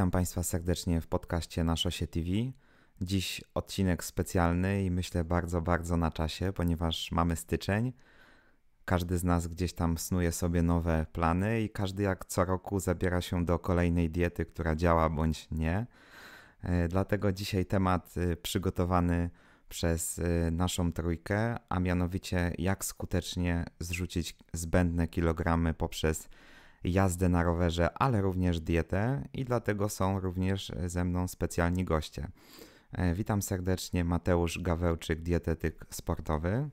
Witam Państwa serdecznie w podcaście Na Szosie TV. Dziś odcinek specjalny i myślę bardzo, bardzo na czasie, ponieważ mamy styczeń. Każdy z nas gdzieś tam snuje sobie nowe plany i każdy jak co roku zabiera się do kolejnej diety, która działa bądź nie. E, dlatego dzisiaj temat e, przygotowany przez e, naszą trójkę, a mianowicie jak skutecznie zrzucić zbędne kilogramy poprzez jazdę na rowerze, ale również dietę i dlatego są również ze mną specjalni goście. E, witam serdecznie Mateusz Gawełczyk, dietetyk sportowy.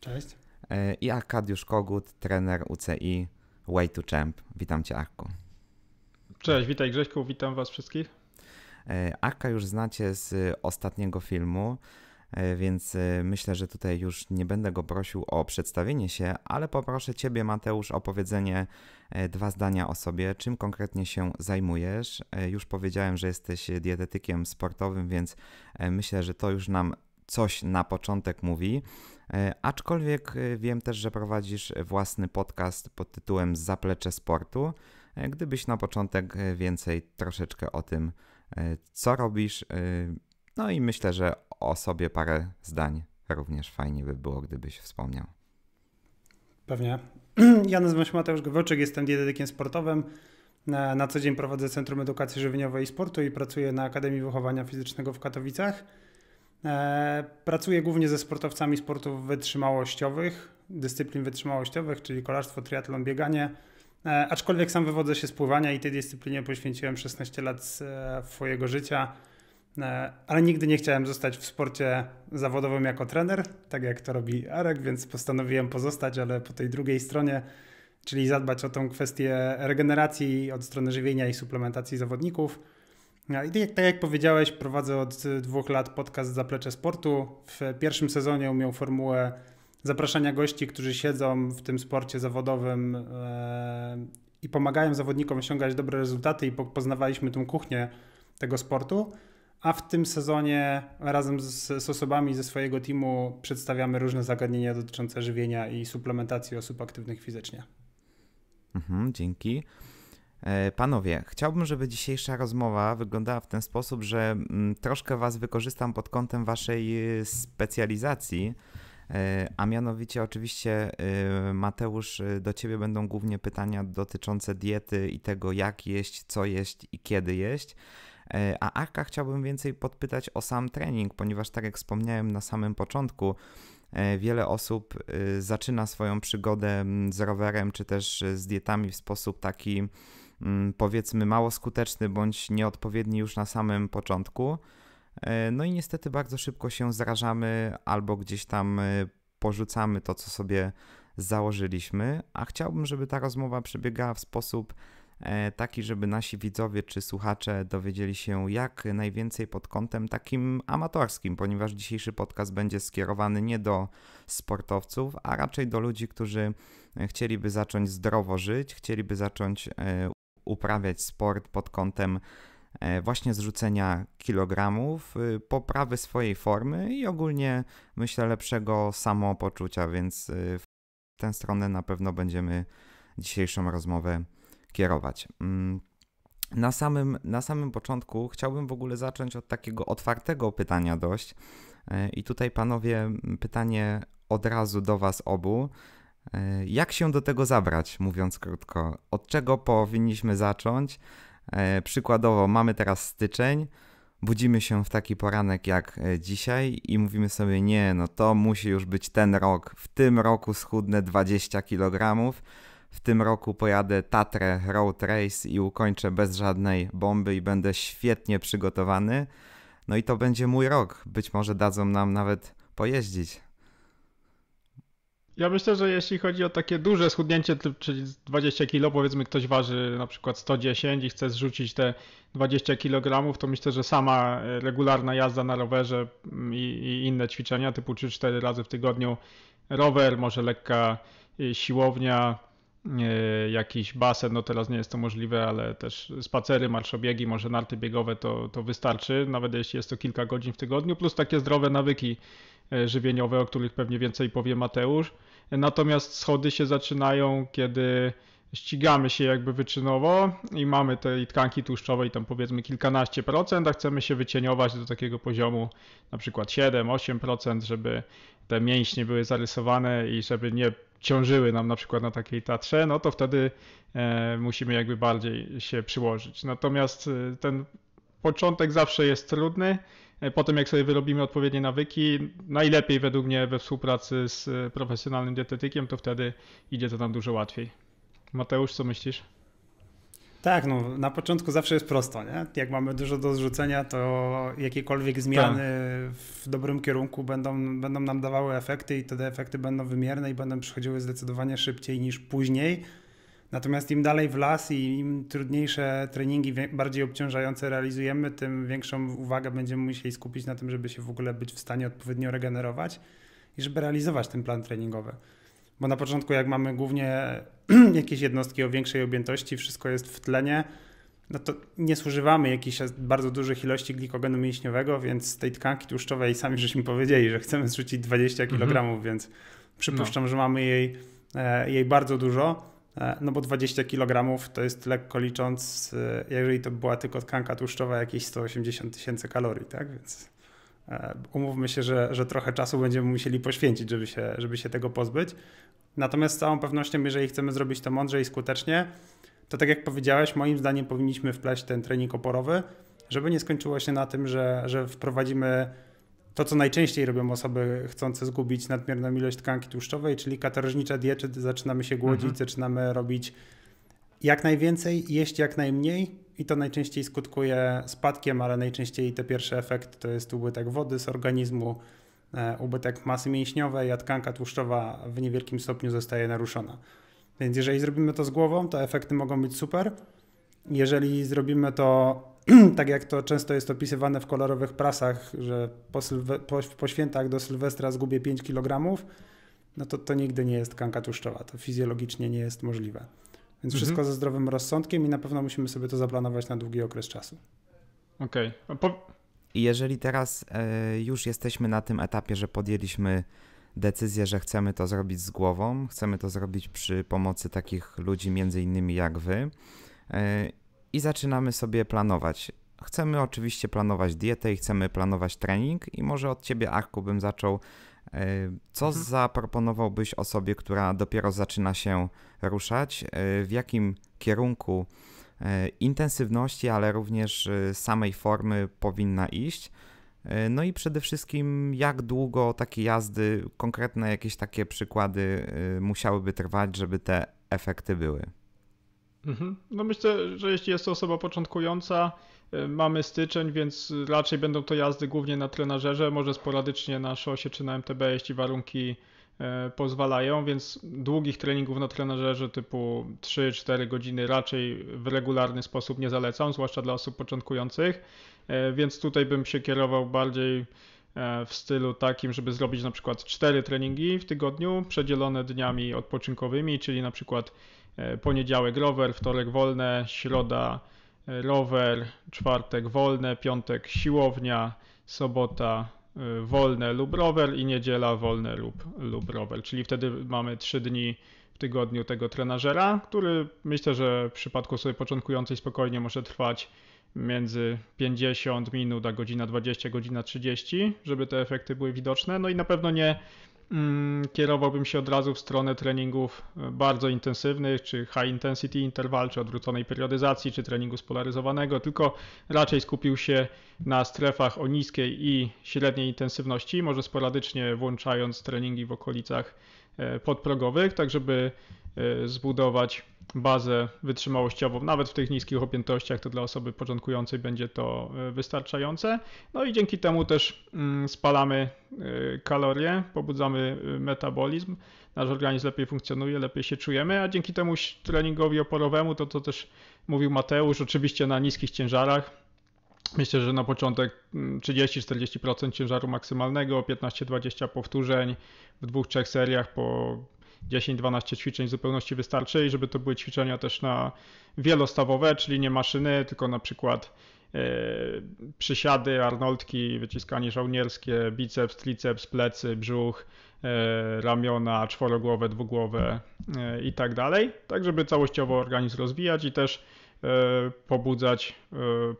Cześć. E, I Arkadiusz Kogut, trener UCI Way to Champ. Witam Cię Arku. Cześć, witaj Grześku, witam Was wszystkich. E, Arka już znacie z ostatniego filmu. E, więc e, myślę, że tutaj już nie będę go prosił o przedstawienie się, ale poproszę Ciebie, Mateusz, o powiedzenie e, dwa zdania o sobie, czym konkretnie się zajmujesz. Już powiedziałem, że jesteś dietetykiem sportowym, więc myślę, że to już nam coś na początek mówi. Aczkolwiek wiem też, że prowadzisz własny podcast pod tytułem Zaplecze Sportu. Gdybyś na początek więcej troszeczkę o tym, co robisz, no i myślę, że o sobie parę zdań również fajnie by było, gdybyś wspomniał. Pewnie. Ja nazywam się Mateusz Gowalczyk, jestem dietetykiem sportowym. Na, co dzień prowadzę Centrum Edukacji Żywieniowej i Sportu i pracuję na Akademii Wychowania Fizycznego w Katowicach. E, pracuję głównie ze sportowcami sportów wytrzymałościowych, dyscyplin wytrzymałościowych, czyli kolarstwo, triatlon, bieganie. E, aczkolwiek sam wywodzę się z pływania i tej dyscyplinie poświęciłem 16 lat e, swojego życia. E, ale nigdy nie chciałem zostać w sporcie zawodowym jako trener, tak jak to robi Arek, więc postanowiłem pozostać, ale po tej drugiej stronie, czyli zadbać o tą kwestię regeneracji od strony żywienia i suplementacji zawodników. No I tak, tak jak powiedziałeś, prowadzę od dwóch lat podcast Zaplecze Sportu. W pierwszym sezonie umiał formułę zapraszania gości, którzy siedzą w tym sporcie zawodowym e, i pomagają zawodnikom osiągać dobre rezultaty i poznawaliśmy tą kuchnię tego sportu a w tym sezonie razem z, z, osobami ze swojego teamu przedstawiamy różne zagadnienia dotyczące żywienia i suplementacji osób aktywnych fizycznie. Mhm, dzięki. E, panowie, chciałbym, żeby dzisiejsza rozmowa wyglądała w ten sposób, że mm, troszkę Was wykorzystam pod kątem Waszej y, specjalizacji, e, a mianowicie oczywiście y, Mateusz, y, do Ciebie będą głównie pytania dotyczące diety i tego, jak jeść, co jeść i kiedy jeść E, a Arka chciałbym więcej podpytać o sam trening, ponieważ tak jak wspomniałem na samym początku, e, wiele osób y, zaczyna swoją przygodę z rowerem czy też y, z dietami w sposób taki powiedzmy mało skuteczny bądź nieodpowiedni już na samym początku. E, no i niestety bardzo szybko się zrażamy albo gdzieś tam y, porzucamy to, co sobie założyliśmy, a chciałbym, żeby ta rozmowa przebiegała w sposób E, taki, żeby nasi widzowie czy słuchacze dowiedzieli się jak najwięcej pod kątem takim amatorskim, ponieważ dzisiejszy podcast będzie skierowany nie do sportowców, a raczej do ludzi, którzy e, chcieliby zacząć zdrowo żyć, chcieliby zacząć e, uprawiać sport pod kątem właśnie zrzucenia kilogramów, poprawy swojej formy i ogólnie myślę lepszego samopoczucia, więc w tę stronę na pewno będziemy dzisiejszą rozmowę skierować. Mm, na samym, na samym początku chciałbym w ogóle zacząć od takiego otwartego pytania dość. E, I tutaj panowie, pytanie od razu do was obu. E, jak się do tego zabrać, mówiąc krótko? Od czego powinniśmy zacząć? E, przykładowo, mamy teraz styczeń, budzimy się w taki poranek jak dzisiaj i mówimy sobie: Nie, no to musi już być ten rok. W tym roku schudnę 20 kg w tym roku pojadę Tatrę Road Race i ukończę bez żadnej bomby i będę świetnie przygotowany. No i to będzie mój rok. Być może dadzą nam nawet pojeździć. Ja myślę, że jeśli chodzi o takie duże schudnięcie, czyli 20 kg, powiedzmy ktoś waży na przykład 110 i chce zrzucić te 20 kg, to myślę, że sama e, regularna jazda na rowerze mm, i, i inne ćwiczenia typu 3-4 razy w tygodniu rower, może lekka e, siłownia, E, jakiś basen, no teraz nie jest to możliwe, ale też spacery, marszobiegi, może narty biegowe to, to wystarczy, nawet jeśli jest to kilka godzin w tygodniu, plus takie zdrowe nawyki e, żywieniowe, o których pewnie więcej powie Mateusz. Natomiast schody się zaczynają, kiedy ścigamy się jakby wyczynowo i mamy tej tkanki tłuszczowej tam powiedzmy kilkanaście procent, a chcemy się wycieniować do takiego poziomu na przykład 7-8%, żeby te mięśnie były zarysowane i żeby nie ciążyły nam na przykład na takiej tatrze, no to wtedy e, musimy jakby bardziej się przyłożyć. Natomiast e, ten początek zawsze jest trudny. E, potem jak sobie wyrobimy odpowiednie nawyki, najlepiej według mnie we współpracy z profesjonalnym dietetykiem, to wtedy idzie to nam dużo łatwiej. Mateusz, co myślisz? Tak, no na początku zawsze jest prosto, nie? Jak mamy dużo do zrzucenia, to jakiekolwiek zmiany tak. w dobrym kierunku będą, będą nam dawały efekty i te efekty będą wymierne i będą przychodziły zdecydowanie szybciej niż później. Natomiast im dalej w las i im trudniejsze treningi, bardziej obciążające realizujemy, tym większą uwagę będziemy musieli skupić na tym, żeby się w ogóle być w stanie odpowiednio regenerować i żeby realizować ten plan treningowy. Bo na początku, jak mamy głównie jakieś jednostki o większej objętości, wszystko jest w tlenie, no to nie zużywamy jakichś bardzo dużych ilości glikogenu mięśniowego, więc z tej tkanki tłuszczowej sami żeśmy powiedzieli, że chcemy zrzucić 20 mhm. kg, więc przypuszczam, no. że mamy jej, e, jej bardzo dużo. E, no bo 20 kg to jest lekko licząc, e, jeżeli to była tylko tkanka tłuszczowa, jakieś 180 tysięcy kalorii, tak? Więc E, umówmy się, że, że trochę czasu będziemy musieli poświęcić, żeby się, żeby się tego pozbyć. Natomiast z całą pewnością, jeżeli chcemy zrobić to mądrze i skutecznie, to tak jak powiedziałeś, moim zdaniem powinniśmy wpleść ten trening oporowy, żeby nie skończyło się na tym, że, że wprowadzimy to, co najczęściej robią osoby chcące zgubić nadmierną ilość tkanki tłuszczowej, czyli katarżnicze diety, zaczynamy się głodzić, mhm. zaczynamy robić jak najwięcej, jeść jak najmniej, i to najczęściej skutkuje spadkiem, ale najczęściej te pierwsze efekty to jest ubytek wody z organizmu, e, ubytek masy mięśniowej, a tkanka tłuszczowa w niewielkim stopniu zostaje naruszona. Więc jeżeli zrobimy to z głową, to efekty mogą być super. Jeżeli zrobimy to tak jak to często jest opisywane w kolorowych prasach, że po, sylwe, po, po świętach do Sylwestra zgubię 5 kg, no to to nigdy nie jest tkanka tłuszczowa. To fizjologicznie nie jest możliwe. Więc mhm. wszystko ze zdrowym rozsądkiem i na pewno musimy sobie to zaplanować na długi okres czasu. Okej. Okay. Po... Jeżeli teraz e, już jesteśmy na tym etapie, że podjęliśmy decyzję, że chcemy to zrobić z głową, chcemy to zrobić przy pomocy takich ludzi, między innymi jak wy, e, i zaczynamy sobie planować. Chcemy oczywiście planować dietę i chcemy planować trening i może od ciebie, Arku, bym zaczął E, co mhm. zaproponowałbyś osobie, która dopiero zaczyna się ruszać? E, w jakim kierunku e, intensywności, ale również samej formy powinna iść? No i przede wszystkim, jak długo takie jazdy, konkretne jakieś takie przykłady musiałyby trwać, żeby te efekty były? Mhm. No myślę, że jeśli jest to osoba początkująca, E, mamy styczeń, więc raczej będą to jazdy głównie na trenażerze, może sporadycznie na szosie czy na MTB, jeśli warunki e, pozwalają, więc długich treningów na trenażerze typu 3-4 godziny raczej w regularny sposób nie zalecam, zwłaszcza dla osób początkujących, e, więc tutaj bym się kierował bardziej w stylu takim, żeby zrobić na przykład 4 treningi w tygodniu, przedzielone dniami odpoczynkowymi, czyli na przykład poniedziałek rower, wtorek wolne, środa rower, czwartek wolne, piątek siłownia, sobota y, wolne lub rower i niedziela wolne lub, lub rower. Czyli wtedy mamy trzy dni w tygodniu tego trenażera, który myślę, że w przypadku sobie początkującej spokojnie może trwać między 50 minut a godzina 20, godzina 30, żeby te efekty były widoczne. No i na pewno nie Mm, kierowałbym się od razu w stronę treningów e, bardzo intensywnych, czy high intensity interval, czy odwróconej periodyzacji, czy treningu spolaryzowanego, tylko raczej skupił się na strefach o niskiej i średniej intensywności, może sporadycznie włączając treningi w okolicach e, podprogowych, tak żeby E, zbudować bazę wytrzymałościową, nawet w tych niskich opiętościach, to dla osoby początkującej będzie to e, wystarczające. No i dzięki temu też mm, spalamy e, kalorie, pobudzamy metabolizm, nasz organizm lepiej funkcjonuje, lepiej się czujemy, a dzięki temu treningowi oporowemu, to co też mówił Mateusz, oczywiście na niskich ciężarach, Myślę, że na początek 30-40% mm, ciężaru maksymalnego, 15-20 powtórzeń w dwóch, trzech seriach po 10-12 ćwiczeń w zupełności wystarczy i żeby to były ćwiczenia też na wielostawowe, czyli nie maszyny, tylko na przykład e, przysiady, arnoldki, wyciskanie żołnierskie, biceps, triceps, plecy, brzuch, e, ramiona, czworogłowe, dwugłowe yy, i tak dalej, tak żeby całościowo organizm rozwijać i też pobudzać,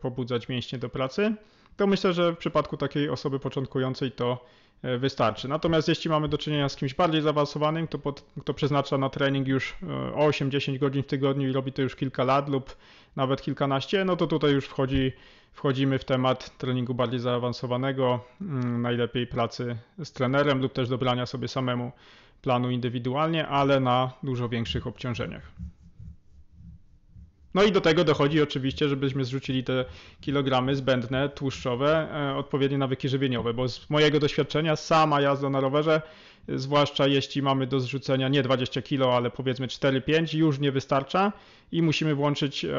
pobudzać mięśnie do pracy to myślę, że w przypadku takiej osoby początkującej to e, wystarczy. Natomiast jeśli mamy do czynienia z kimś bardziej zaawansowanym, kto, pod, kto przeznacza na trening już 8-10 e, godzin w tygodniu i robi to już kilka lat lub nawet kilkanaście, no to tutaj już wchodzi, wchodzimy w temat treningu bardziej zaawansowanego, mm, najlepiej pracy z trenerem lub też dobrania sobie samemu planu indywidualnie, ale na dużo większych obciążeniach. No i do tego dochodzi oczywiście, żebyśmy zrzucili te kilogramy zbędne, tłuszczowe, e, odpowiednie nawyki żywieniowe, bo z mojego doświadczenia sama jazda na rowerze, zwłaszcza jeśli mamy do zrzucenia nie 20 kg, ale powiedzmy 4-5, już nie wystarcza i musimy włączyć e,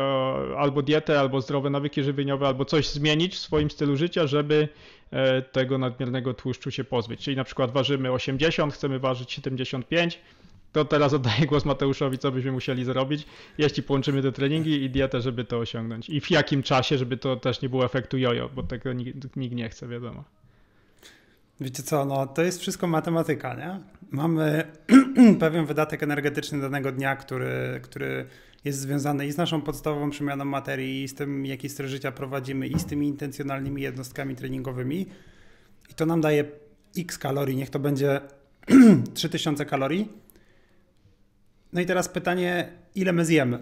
albo dietę, albo zdrowe nawyki żywieniowe, albo coś zmienić w swoim stylu życia, żeby e, tego nadmiernego tłuszczu się pozbyć. Czyli na przykład ważymy 80, chcemy ważyć 75, to teraz oddaję głos Mateuszowi, co byśmy musieli zrobić, jeśli połączymy te treningi i dietę, żeby to osiągnąć. I w jakim czasie, żeby to też nie było efektu jojo, bo tego nikt, nikt nie chce, wiadomo. Wiecie co, no to jest wszystko matematyka, nie? Mamy pewien wydatek energetyczny danego dnia, który, który jest związany i z naszą podstawową przemianą materii, i z tym, jaki styl życia prowadzimy, i z tymi intencjonalnymi jednostkami treningowymi. I to nam daje x kalorii, niech to będzie 3000 kalorii no i teraz pytanie, ile my zjemy?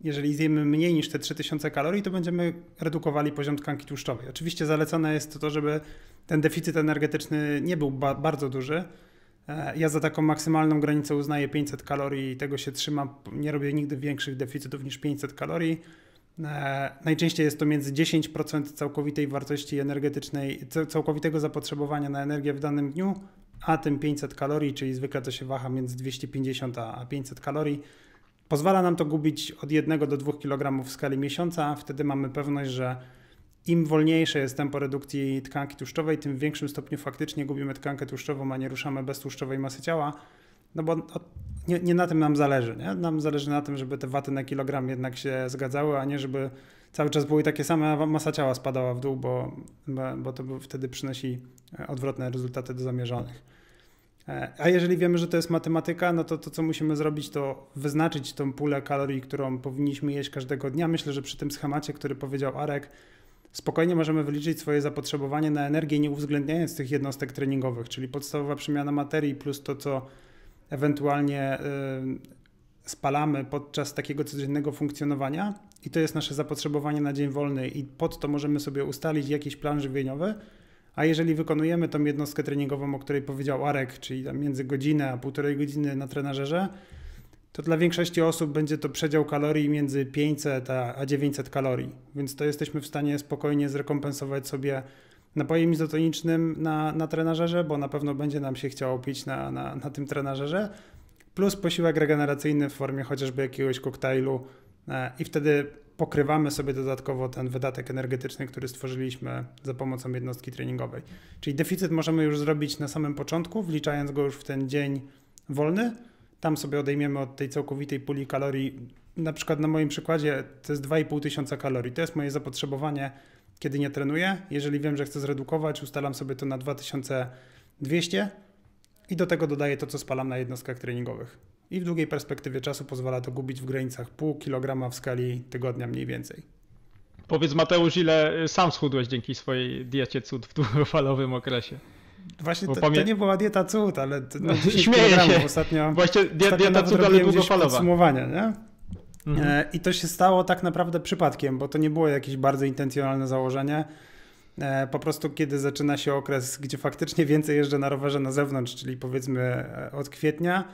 Jeżeli zjemy mniej niż te 3000 kalorii, to będziemy redukowali poziom tkanki tłuszczowej. Oczywiście zalecane jest to, żeby ten deficyt energetyczny nie był ba bardzo duży. E, ja za taką maksymalną granicę uznaję 500 kalorii i tego się trzymam. Nie robię nigdy większych deficytów niż 500 kalorii. E, najczęściej jest to między 10% całkowitej wartości energetycznej, całkowitego zapotrzebowania na energię w danym dniu, a tym 500 kalorii, czyli zwykle to się waha między 250 a 500 kalorii. Pozwala nam to gubić od 1 do 2 kg w skali miesiąca. Wtedy mamy pewność, że im wolniejsze jest tempo redukcji tkanki tłuszczowej, tym w większym stopniu faktycznie gubimy tkankę tłuszczową, a nie ruszamy bez masy ciała. No bo nie, nie na tym nam zależy. Nie? Nam zależy na tym, żeby te waty na kilogram jednak się zgadzały, a nie żeby cały czas były takie same, masa ciała spadała w dół, bo, bo to wtedy przynosi e, odwrotne rezultaty do zamierzonych. E, a jeżeli wiemy, że to jest matematyka, no to to, co musimy zrobić, to wyznaczyć tą pulę kalorii, którą powinniśmy jeść każdego dnia. Myślę, że przy tym schemacie, który powiedział Arek, spokojnie możemy wyliczyć swoje zapotrzebowanie na energię, nie uwzględniając tych jednostek treningowych, czyli podstawowa przemiana materii plus to, co ewentualnie y, spalamy podczas takiego codziennego funkcjonowania i to jest nasze zapotrzebowanie na dzień wolny i pod to możemy sobie ustalić jakiś plan żywieniowy, a jeżeli wykonujemy tą jednostkę treningową, o której powiedział Arek, czyli tam między godzinę a półtorej godziny na trenażerze, to dla większości osób będzie to przedział kalorii między 500 a 900 kalorii, więc to jesteśmy w stanie spokojnie zrekompensować sobie napojem izotonicznym na, na trenażerze, bo na pewno będzie nam się chciało pić na, na, na tym trenażerze, plus posiłek regeneracyjny w formie chociażby jakiegoś koktajlu, E, i wtedy pokrywamy sobie dodatkowo ten wydatek energetyczny, który stworzyliśmy za pomocą jednostki treningowej. Czyli deficyt możemy już zrobić na samym początku, wliczając go już w ten dzień wolny. Tam sobie odejmiemy od tej całkowitej puli kalorii. Na przykład na moim przykładzie to jest 2,5 tysiąca kalorii. To jest moje zapotrzebowanie, kiedy nie trenuję. Jeżeli wiem, że chcę zredukować, ustalam sobie to na 2200 i do tego dodaję to, co spalam na jednostkach treningowych i w długiej perspektywie czasu pozwala to gubić w granicach pół kilograma w skali tygodnia mniej więcej. Powiedz Mateusz, ile y, sam schudłeś dzięki swojej diecie cud w długofalowym okresie? Właśnie to, pamię... to, nie była dieta cud, ale to, no, no śmieję się. Ostatnio, Właśnie ostatnio dieta cud, ale długofalowa. Podsumowania, nie? Mhm. E, I to się stało tak naprawdę przypadkiem, bo to nie było jakieś bardzo intencjonalne założenie. E, po prostu kiedy zaczyna się okres, gdzie faktycznie więcej jeżdżę na rowerze na zewnątrz, czyli powiedzmy e, od kwietnia,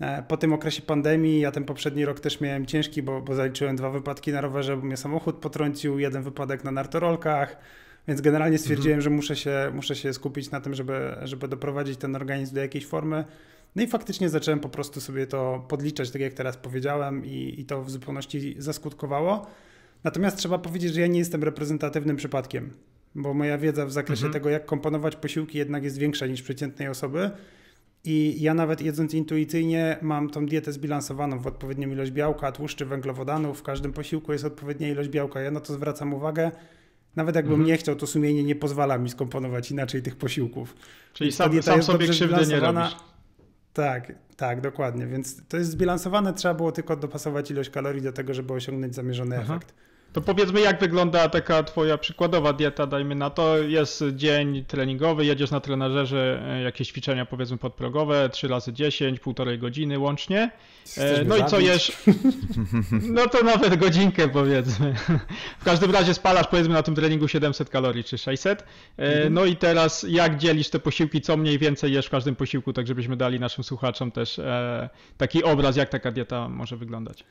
E, po tym okresie pandemii, ja ten poprzedni rok też miałem ciężki, bo, bo zaliczyłem dwa wypadki na rowerze, bo mnie samochód potrącił, jeden wypadek na nartorolkach, więc generalnie mhm. stwierdziłem, mhm. że muszę się, muszę się skupić na tym, żeby, żeby doprowadzić ten organizm do jakiejś formy. No i faktycznie zacząłem po prostu sobie to podliczać, tak jak teraz powiedziałem, i, i to w zupełności zaskutkowało. Natomiast trzeba powiedzieć, że ja nie jestem reprezentatywnym przypadkiem, bo moja wiedza w zakresie mhm. tego, jak komponować posiłki, jednak jest większa niż przeciętnej osoby. I ja nawet jedząc intuicyjnie mam tą dietę zbilansowaną w odpowiednią ilość białka, tłuszczy, węglowodanów, w każdym posiłku jest odpowiednia ilość białka. Ja na to zwracam uwagę. Nawet jakbym mhm. nie chciał, to sumienie nie pozwala mi skomponować inaczej tych posiłków. Czyli sam, sam sobie krzywdy nie robisz. Tak, tak, dokładnie. Więc to jest zbilansowane, trzeba było tylko dopasować ilość kalorii do tego, żeby osiągnąć zamierzony Aha. efekt. To powiedzmy, jak wygląda taka twoja przykładowa dieta, dajmy na to, jest dzień treningowy, jedziesz na trenerze, e, jakieś ćwiczenia powiedzmy podprogowe, 3 razy 10, półtorej godziny łącznie. E, Chcesz no i co jesz? No to nawet godzinkę powiedzmy. W każdym razie spalasz powiedzmy na tym treningu 700 kalorii czy 600. E, mhm. No i teraz jak dzielisz te posiłki, co mniej więcej jesz w każdym posiłku, tak żebyśmy dali naszym słuchaczom też taki obraz, jak taka dieta może wyglądać.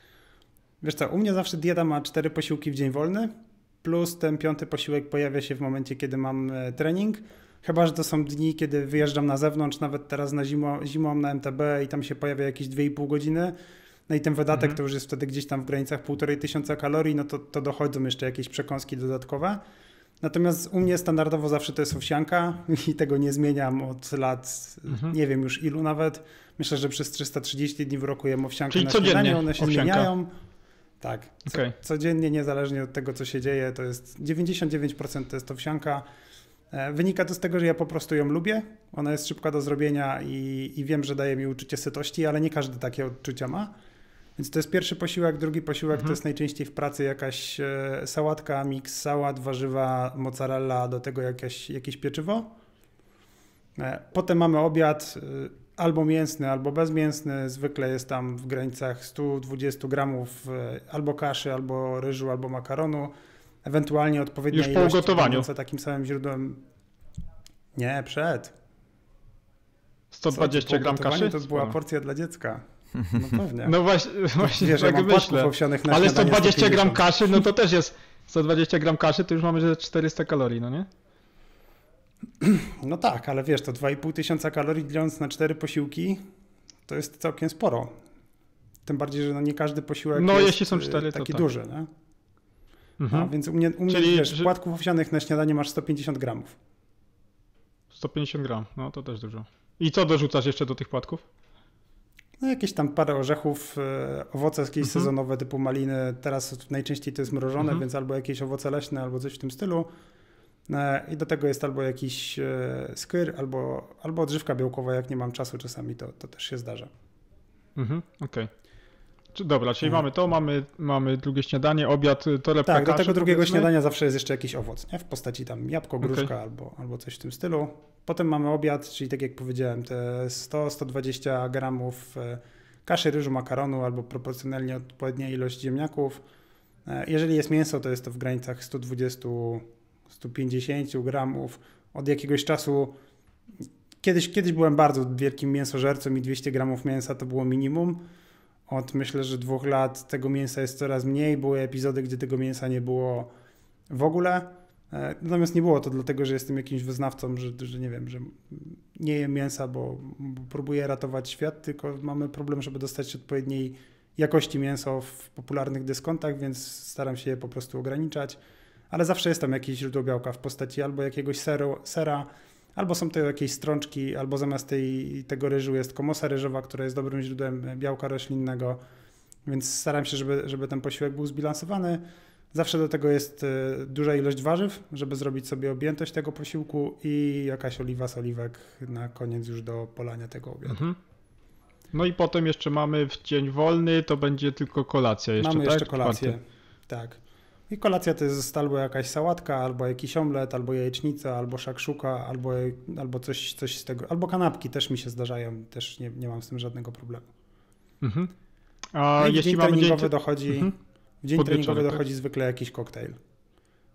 Wiesz co, u mnie zawsze dieta ma cztery posiłki w dzień wolny, plus ten piąty posiłek pojawia się w momencie, kiedy mam e, trening. Chyba, że to są dni, kiedy wyjeżdżam na zewnątrz, nawet teraz na zimą, zimą na MTB i tam się pojawia jakieś 2,5 godziny. No i ten wydatek mhm. to już jest wtedy gdzieś tam w granicach 1,5 tysiąca kalorii, no to, to dochodzą jeszcze jakieś przekąski dodatkowe. Natomiast u mnie standardowo zawsze to jest owsianka i tego nie zmieniam od lat, mhm. nie wiem już ilu nawet. Myślę, że przez 330 dni w roku jem owsianka Czyli na śniadanie, one się owsianka. zmieniają. Tak. Co, okay. Codziennie, niezależnie od tego, co się dzieje, to jest 99% to jest to wsianka. E, wynika to z tego, że ja po prostu ją lubię. Ona jest szybka do zrobienia i, i wiem, że daje mi uczucie sytości, ale nie każdy takie odczucia ma. Więc to jest pierwszy posiłek, drugi posiłek mhm. to jest najczęściej w pracy jakaś e, sałatka, miks sałat, warzywa, mozzarella, do tego jakieś, jakieś pieczywo. E, potem mamy obiad, albo mięsny, albo bezmięsny. Zwykle jest tam w granicach 120 gramów e, albo kaszy, albo ryżu, albo makaronu. Ewentualnie odpowiednia Już po ilość ugotowaniu. takim samym źródłem. Nie, przed. 120 Co, gram kaszy? To była no. porcja dla dziecka. No pewnie. No właśnie, właśnie tak myślę. Ale 120 gram kaszy, no to też jest 120 gram kaszy, to już mamy 400 kalorii, no nie? No tak, ale wiesz, to 2,5 tysiąca kalorii dzieląc na cztery posiłki, to jest całkiem sporo. Tym bardziej, że no nie każdy posiłek no, jest jeśli są y, cztery, taki tak. duży. Nie? Mhm. więc u mnie, u mnie Czyli, wiesz, że... płatków owsianych na śniadanie masz 150 gramów. 150 gram, no to też dużo. I co dorzucasz jeszcze do tych płatków? No jakieś tam parę orzechów, y, owoce jakieś mhm. sezonowe typu maliny, teraz najczęściej to jest mrożone, mhm. więc albo jakieś owoce leśne, albo coś w tym stylu. E, I do tego jest albo jakiś e, skyr, albo, albo odżywka białkowa, jak nie mam czasu czasami, to, to też się zdarza. Mhm, okej. Okay. Dobra, czyli mhm. mamy to, mamy, mamy drugie śniadanie, obiad, e, torebkę Tak, do tego drugiego powiedzmy. śniadania zawsze jest jeszcze jakiś owoc, nie? W postaci tam jabłko, gruszka okay. albo, albo coś w tym stylu. Potem mamy obiad, czyli tak jak powiedziałem, te 100-120 gramów kaszy, ryżu, makaronu albo proporcjonalnie odpowiednia ilość ziemniaków. Jeżeli jest mięso, to jest to w granicach 120 150 gramów. Od jakiegoś czasu kiedyś, kiedyś byłem bardzo wielkim mięsożercą i 200 gramów mięsa to było minimum. Od myślę, że dwóch lat tego mięsa jest coraz mniej. Były epizody, gdzie tego mięsa nie było w ogóle. E, natomiast nie było to dlatego, że jestem jakimś wyznawcą, że, że nie wiem, że nie jem mięsa, bo, bo próbuję ratować świat, tylko mamy problem, żeby dostać odpowiedniej jakości mięso w popularnych dyskontach, więc staram się je po prostu ograniczać ale zawsze jest tam jakieś źródło białka w postaci albo jakiegoś seru, sera, albo są to jakieś strączki, albo zamiast tej, tego ryżu jest komosa ryżowa, która jest dobrym źródłem białka roślinnego, więc staram się, żeby, żeby ten posiłek był zbilansowany. Zawsze do tego jest e, duża ilość warzyw, żeby zrobić sobie objętość tego posiłku i jakaś oliwa z oliwek na koniec już do polania tego obiadu. Mhm. No i potem jeszcze mamy w dzień wolny, to będzie tylko kolacja jeszcze, mamy tak? jeszcze kolację, Czwarty. tak. I kolacja to jest albo jakaś sałatka, albo jakiś omlet, albo jajecznica, albo szakszuka, albo, albo coś, coś z tego. Albo kanapki też mi się zdarzają, też nie, nie mam z tym żadnego problemu. Mhm. A no jeśli dzień treningowy dzień... dochodzi, mhm. w dzień treningowy tak? dochodzi tak? zwykle jakiś koktajl.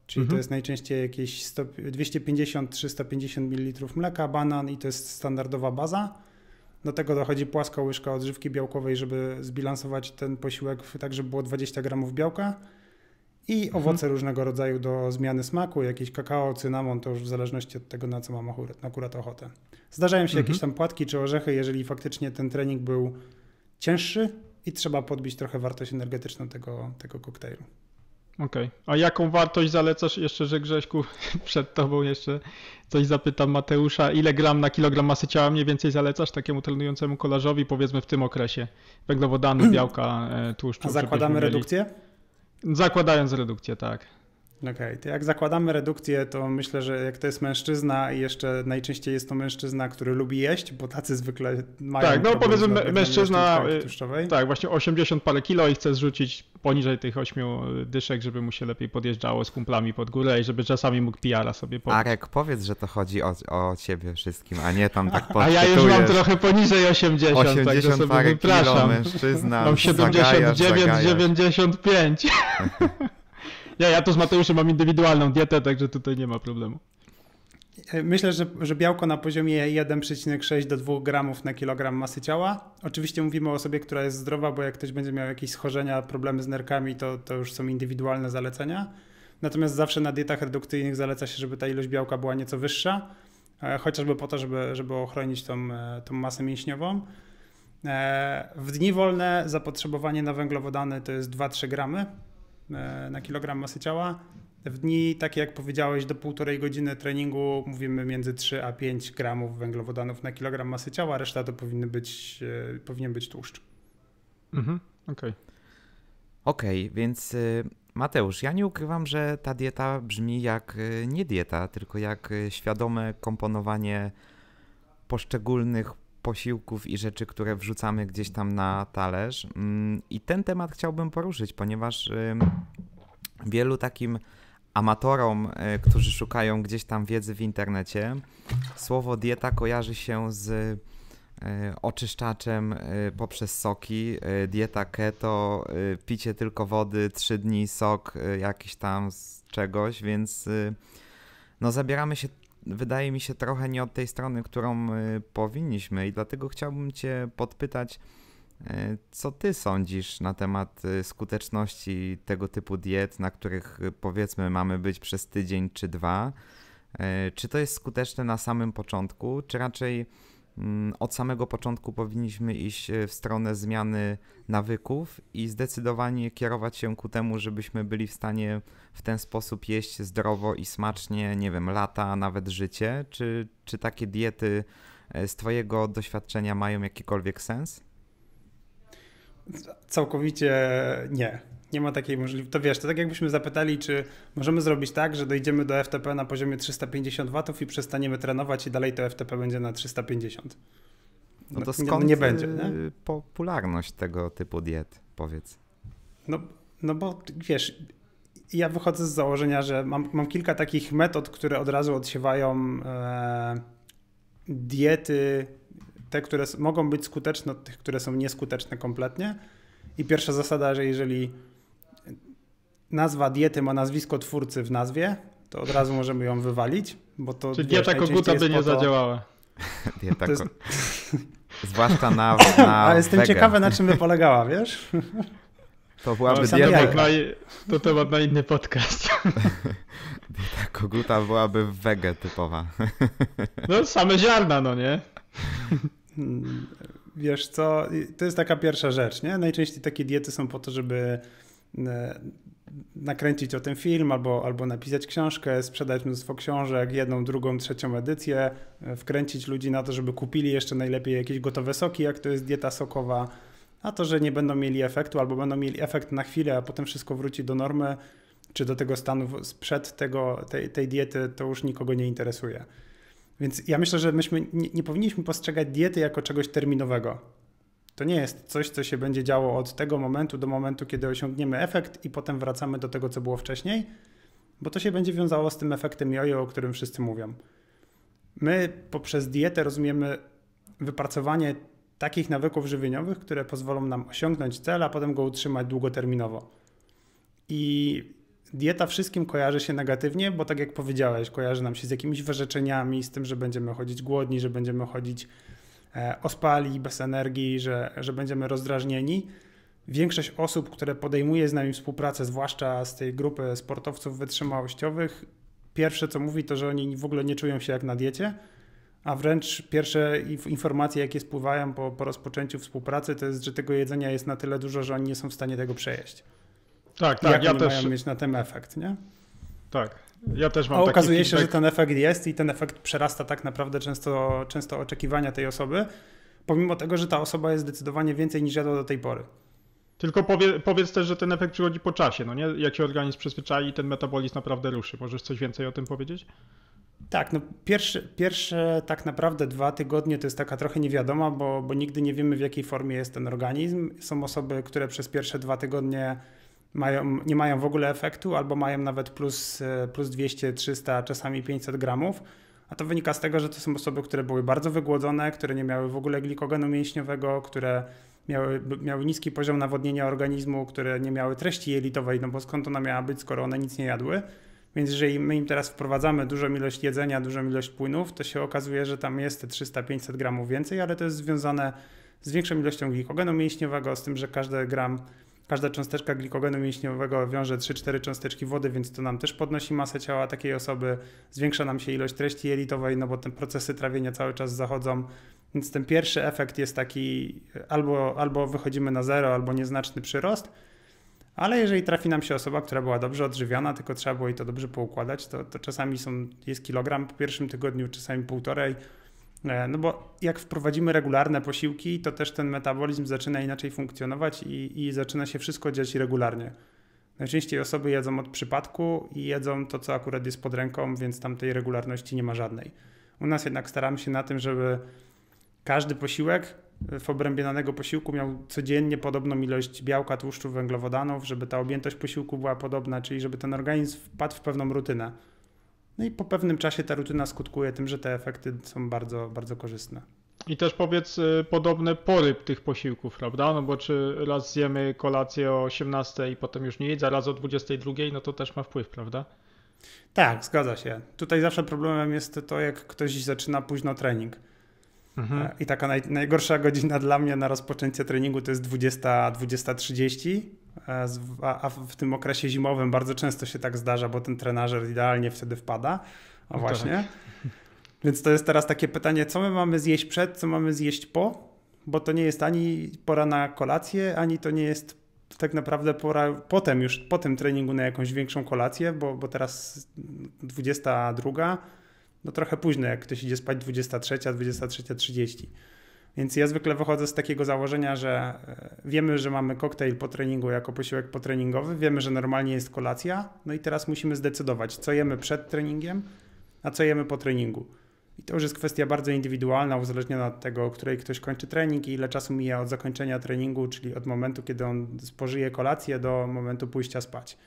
Czyli mhm. to jest najczęściej jakieś 250-350 ml mleka, banan i to jest standardowa baza. Do tego dochodzi płaska łyżka odżywki białkowej, żeby zbilansować ten posiłek tak, żeby było 20 gramów białka i mhm. owoce mhm. różnego rodzaju do zmiany smaku, jakieś kakao, cynamon, to już w zależności od tego, na co mam akurat ochotę. Zdarzają się mhm. jakieś tam płatki czy orzechy, jeżeli faktycznie ten trening był cięższy i trzeba podbić trochę wartość energetyczną tego, tego koktajlu. Okej. Okay. A jaką wartość zalecasz jeszcze, że Grześku przed tobą jeszcze coś zapytam Mateusza, ile gram na kilogram masy ciała mniej więcej zalecasz takiemu trenującemu kolarzowi powiedzmy w tym okresie? Węglowodany, białka, e, tłuszczu. A zakładamy redukcję? Mieli. Zakładając redukcję, tak. Okej, okay. to jak zakładamy redukcję, to myślę, że jak to jest mężczyzna i jeszcze najczęściej jest to mężczyzna, który lubi jeść, bo tacy zwykle mają. Tak, no powiedzmy mężczyzna. Y, tak, właśnie 80 parę kilo i chce zrzucić poniżej tych 8 dyszek, żeby mu się lepiej podjeżdżało z kumplami pod górę i żeby czasami mógł pijala sobie pobić. Arek, powiedz, że to chodzi o, o ciebie wszystkim, a nie tam tak A ja już mam trochę poniżej 80, 80 tak, sobie parę wypraszam. mam 79, zagajasz, 9, zagajasz. 95. Ja, ja to z Mateuszem mam indywidualną dietę, także tutaj nie ma problemu. E, myślę, że, że białko na poziomie 1,6 do 2 gramów na kilogram masy ciała. Oczywiście mówimy o osobie, która jest zdrowa, bo jak ktoś będzie miał jakieś schorzenia, problemy z nerkami, to, to już są indywidualne zalecenia. Natomiast zawsze na dietach redukcyjnych zaleca się, żeby ta ilość białka była nieco wyższa, e, chociażby po to, żeby, żeby ochronić tą, e, tą masę mięśniową. W dni wolne zapotrzebowanie na węglowodany to jest 2-3 gramy E, na kilogram masy ciała. W dni, takie jak powiedziałeś, do półtorej godziny treningu mówimy między 3 a 5 gramów węglowodanów na kilogram masy ciała, reszta to powinny być, e, powinien być tłuszcz. Mhm, okej. Okay. Okej, okay, więc e, Mateusz, ja nie ukrywam, że ta dieta brzmi jak nie dieta, tylko jak świadome komponowanie poszczególnych posiłków i rzeczy, które wrzucamy gdzieś tam na talerz. Mm, I ten temat chciałbym poruszyć, ponieważ wielu takim amatorom, y, którzy szukają gdzieś tam wiedzy w internecie, słowo dieta kojarzy się z y, oczyszczaczem y, poprzez soki, dieta keto, picie tylko wody, trzy dni sok jakiś tam z czegoś, więc no zabieramy się wydaje mi się trochę nie od tej strony, którą y, powinniśmy i dlatego chciałbym Cię podpytać, y, co Ty sądzisz na temat y, skuteczności tego typu diet, na których powiedzmy mamy być przez tydzień czy dwa? Czy to jest skuteczne na samym początku, czy raczej Mm, od samego początku powinniśmy iść e, w stronę zmiany nawyków i zdecydowanie kierować się ku temu, żebyśmy byli w stanie w ten sposób jeść zdrowo i smacznie, nie wiem, lata, nawet życie. Czy, czy takie diety e, z Twojego doświadczenia mają jakikolwiek sens? Całkowicie nie nie ma takiej możliwości. To wiesz, to tak jakbyśmy zapytali, czy możemy zrobić tak, że dojdziemy do FTP na poziomie 350 W i przestaniemy trenować i dalej to FTP będzie na 350. No, no, to skąd nie, będzie, nie? Y, popularność tego typu diet, powiedz? No, no bo wiesz, ja wychodzę z założenia, że mam, mam kilka takich metod, które od razu odsiewają e, diety, te, które mogą być skuteczne, od tych, które są nieskuteczne kompletnie. I pierwsza zasada, że jeżeli nazwa diety ma nazwisko twórcy w nazwie, to od razu możemy ją wywalić, bo to... Czyli dieta koguta by nie to... zadziałała. dieta to jest... Zwłaszcza na, na Ale jestem wege. ciekawy, na czym by polegała, wiesz? To byłaby no, dieta... Na, to temat na inny podcast. dieta koguta byłaby wege typowa. no same ziarna, no nie? Mm, wiesz co, to jest taka pierwsza rzecz, nie? Najczęściej takie diety są po to, żeby e, nakręcić o tym film albo, albo napisać książkę, sprzedać mnóstwo książek, jedną, drugą, trzecią edycję, e, wkręcić ludzi na to, żeby kupili jeszcze najlepiej jakieś gotowe soki, jak to jest dieta sokowa, a to, że nie będą mieli efektu albo będą mieli efekt na chwilę, a potem wszystko wróci do normy, czy do tego stanu sprzed tego, tej, tej diety, to już nikogo nie interesuje. Więc ja myślę, że myśmy nie, nie powinniśmy postrzegać diety jako czegoś terminowego to nie jest coś, co się będzie działo od tego momentu do momentu, kiedy osiągniemy efekt i potem wracamy do tego, co było wcześniej, bo to się będzie wiązało z tym efektem jojo, o którym wszyscy mówią. My poprzez dietę rozumiemy wypracowanie takich nawyków żywieniowych, które pozwolą nam osiągnąć cel, a potem go utrzymać długoterminowo. I dieta wszystkim kojarzy się negatywnie, bo tak jak powiedziałeś, kojarzy nam się z jakimiś wyrzeczeniami, z tym, że będziemy chodzić głodni, że będziemy chodzić E, ospali, bez energii, że, że będziemy rozdrażnieni. Większość osób, które podejmuje z nami współpracę, zwłaszcza z tej grupy sportowców wytrzymałościowych, pierwsze co mówi to, że oni w ogóle nie czują się jak na diecie, a wręcz pierwsze informacje, jakie spływają po, po rozpoczęciu współpracy, to jest, że tego jedzenia jest na tyle dużo, że oni nie są w stanie tego przejeść. Tak, tak. Jak ja też... mają mieć na tym efekt, nie? Tak. Ja też mam A okazuje taki się, feedback. że ten efekt jest i ten efekt przerasta tak naprawdę często, często oczekiwania tej osoby, pomimo tego, że ta osoba jest zdecydowanie więcej niż jadła do tej pory. Tylko powie, powiedz też, że ten efekt przychodzi po czasie, no nie? Jak się organizm przyzwyczai, ten metabolizm naprawdę ruszy. Możesz coś więcej o tym powiedzieć? Tak, no pierwsze, pierwsze tak naprawdę dwa tygodnie to jest taka trochę niewiadoma, bo, bo nigdy nie wiemy w jakiej formie jest ten organizm. Są osoby, które przez pierwsze dwa tygodnie mają, nie mają w ogóle efektu, albo mają nawet plus, e, plus 200, 300, czasami 500 gramów. A to wynika z tego, że to są osoby, które były bardzo wygłodzone, które nie miały w ogóle glikogenu mięśniowego, które miały, miały niski poziom nawodnienia organizmu, które nie miały treści jelitowej, no bo skąd ona miała być, skoro one nic nie jadły. Więc jeżeli my im teraz wprowadzamy dużą ilość jedzenia, dużą ilość płynów, to się okazuje, że tam jest te 300-500 gramów więcej, ale to jest związane z większą ilością glikogenu mięśniowego, z tym, że każdy gram Każda cząsteczka glikogenu mięśniowego wiąże 3-4 cząsteczki wody, więc to nam też podnosi masę ciała takiej osoby, zwiększa nam się ilość treści jelitowej, no bo te procesy trawienia cały czas zachodzą. Więc ten pierwszy efekt jest taki, albo, albo wychodzimy na zero, albo nieznaczny przyrost, ale jeżeli trafi nam się osoba, która była dobrze odżywiana, tylko trzeba było jej to dobrze poukładać, to, to czasami są, jest kilogram po pierwszym tygodniu, czasami półtorej, E, no bo jak wprowadzimy regularne posiłki, to też ten metabolizm zaczyna inaczej funkcjonować i, i zaczyna się wszystko dziać regularnie. Najczęściej osoby jedzą od przypadku i jedzą to, co akurat jest pod ręką, więc tam tej regularności nie ma żadnej. U nas jednak staramy się na tym, żeby każdy posiłek e, w obrębie danego posiłku miał codziennie podobną ilość białka, tłuszczu, węglowodanów, żeby ta objętość posiłku była podobna, czyli żeby ten organizm wpadł w pewną rutynę. No i po pewnym czasie ta rutyna skutkuje tym, że te efekty są bardzo, bardzo korzystne. I też powiedz y, podobne pory tych posiłków, prawda? No bo czy raz zjemy kolację o 18 i potem już nie jedz, a raz o 22, no to też ma wpływ, prawda? Tak, zgadza się. Tutaj zawsze problemem jest to, jak ktoś zaczyna późno trening. Mhm. E, I taka naj, najgorsza godzina dla mnie na rozpoczęcie treningu to jest 20-30, E, a w tym okresie zimowym bardzo często się tak zdarza, bo ten trenażer idealnie wtedy wpada. A no właśnie. Tak. Więc to jest teraz takie pytanie, co my mamy zjeść przed, co mamy zjeść po, bo to nie jest ani pora na kolację, ani to nie jest tak naprawdę pora potem, już po tym treningu na jakąś większą kolację, bo, bo teraz 22, no trochę późno, jak ktoś idzie spać 23, 23.30. Więc ja zwykle wychodzę z takiego założenia, że e, wiemy, że mamy koktajl po treningu jako posiłek potreningowy, wiemy, że normalnie jest kolacja, no i teraz musimy zdecydować, co jemy przed treningiem, a co jemy po treningu. I to już jest kwestia bardzo indywidualna, uzależniona od tego, o której ktoś kończy trening i ile czasu mija od zakończenia treningu, czyli od momentu, kiedy on spożyje kolację, do momentu pójścia spać.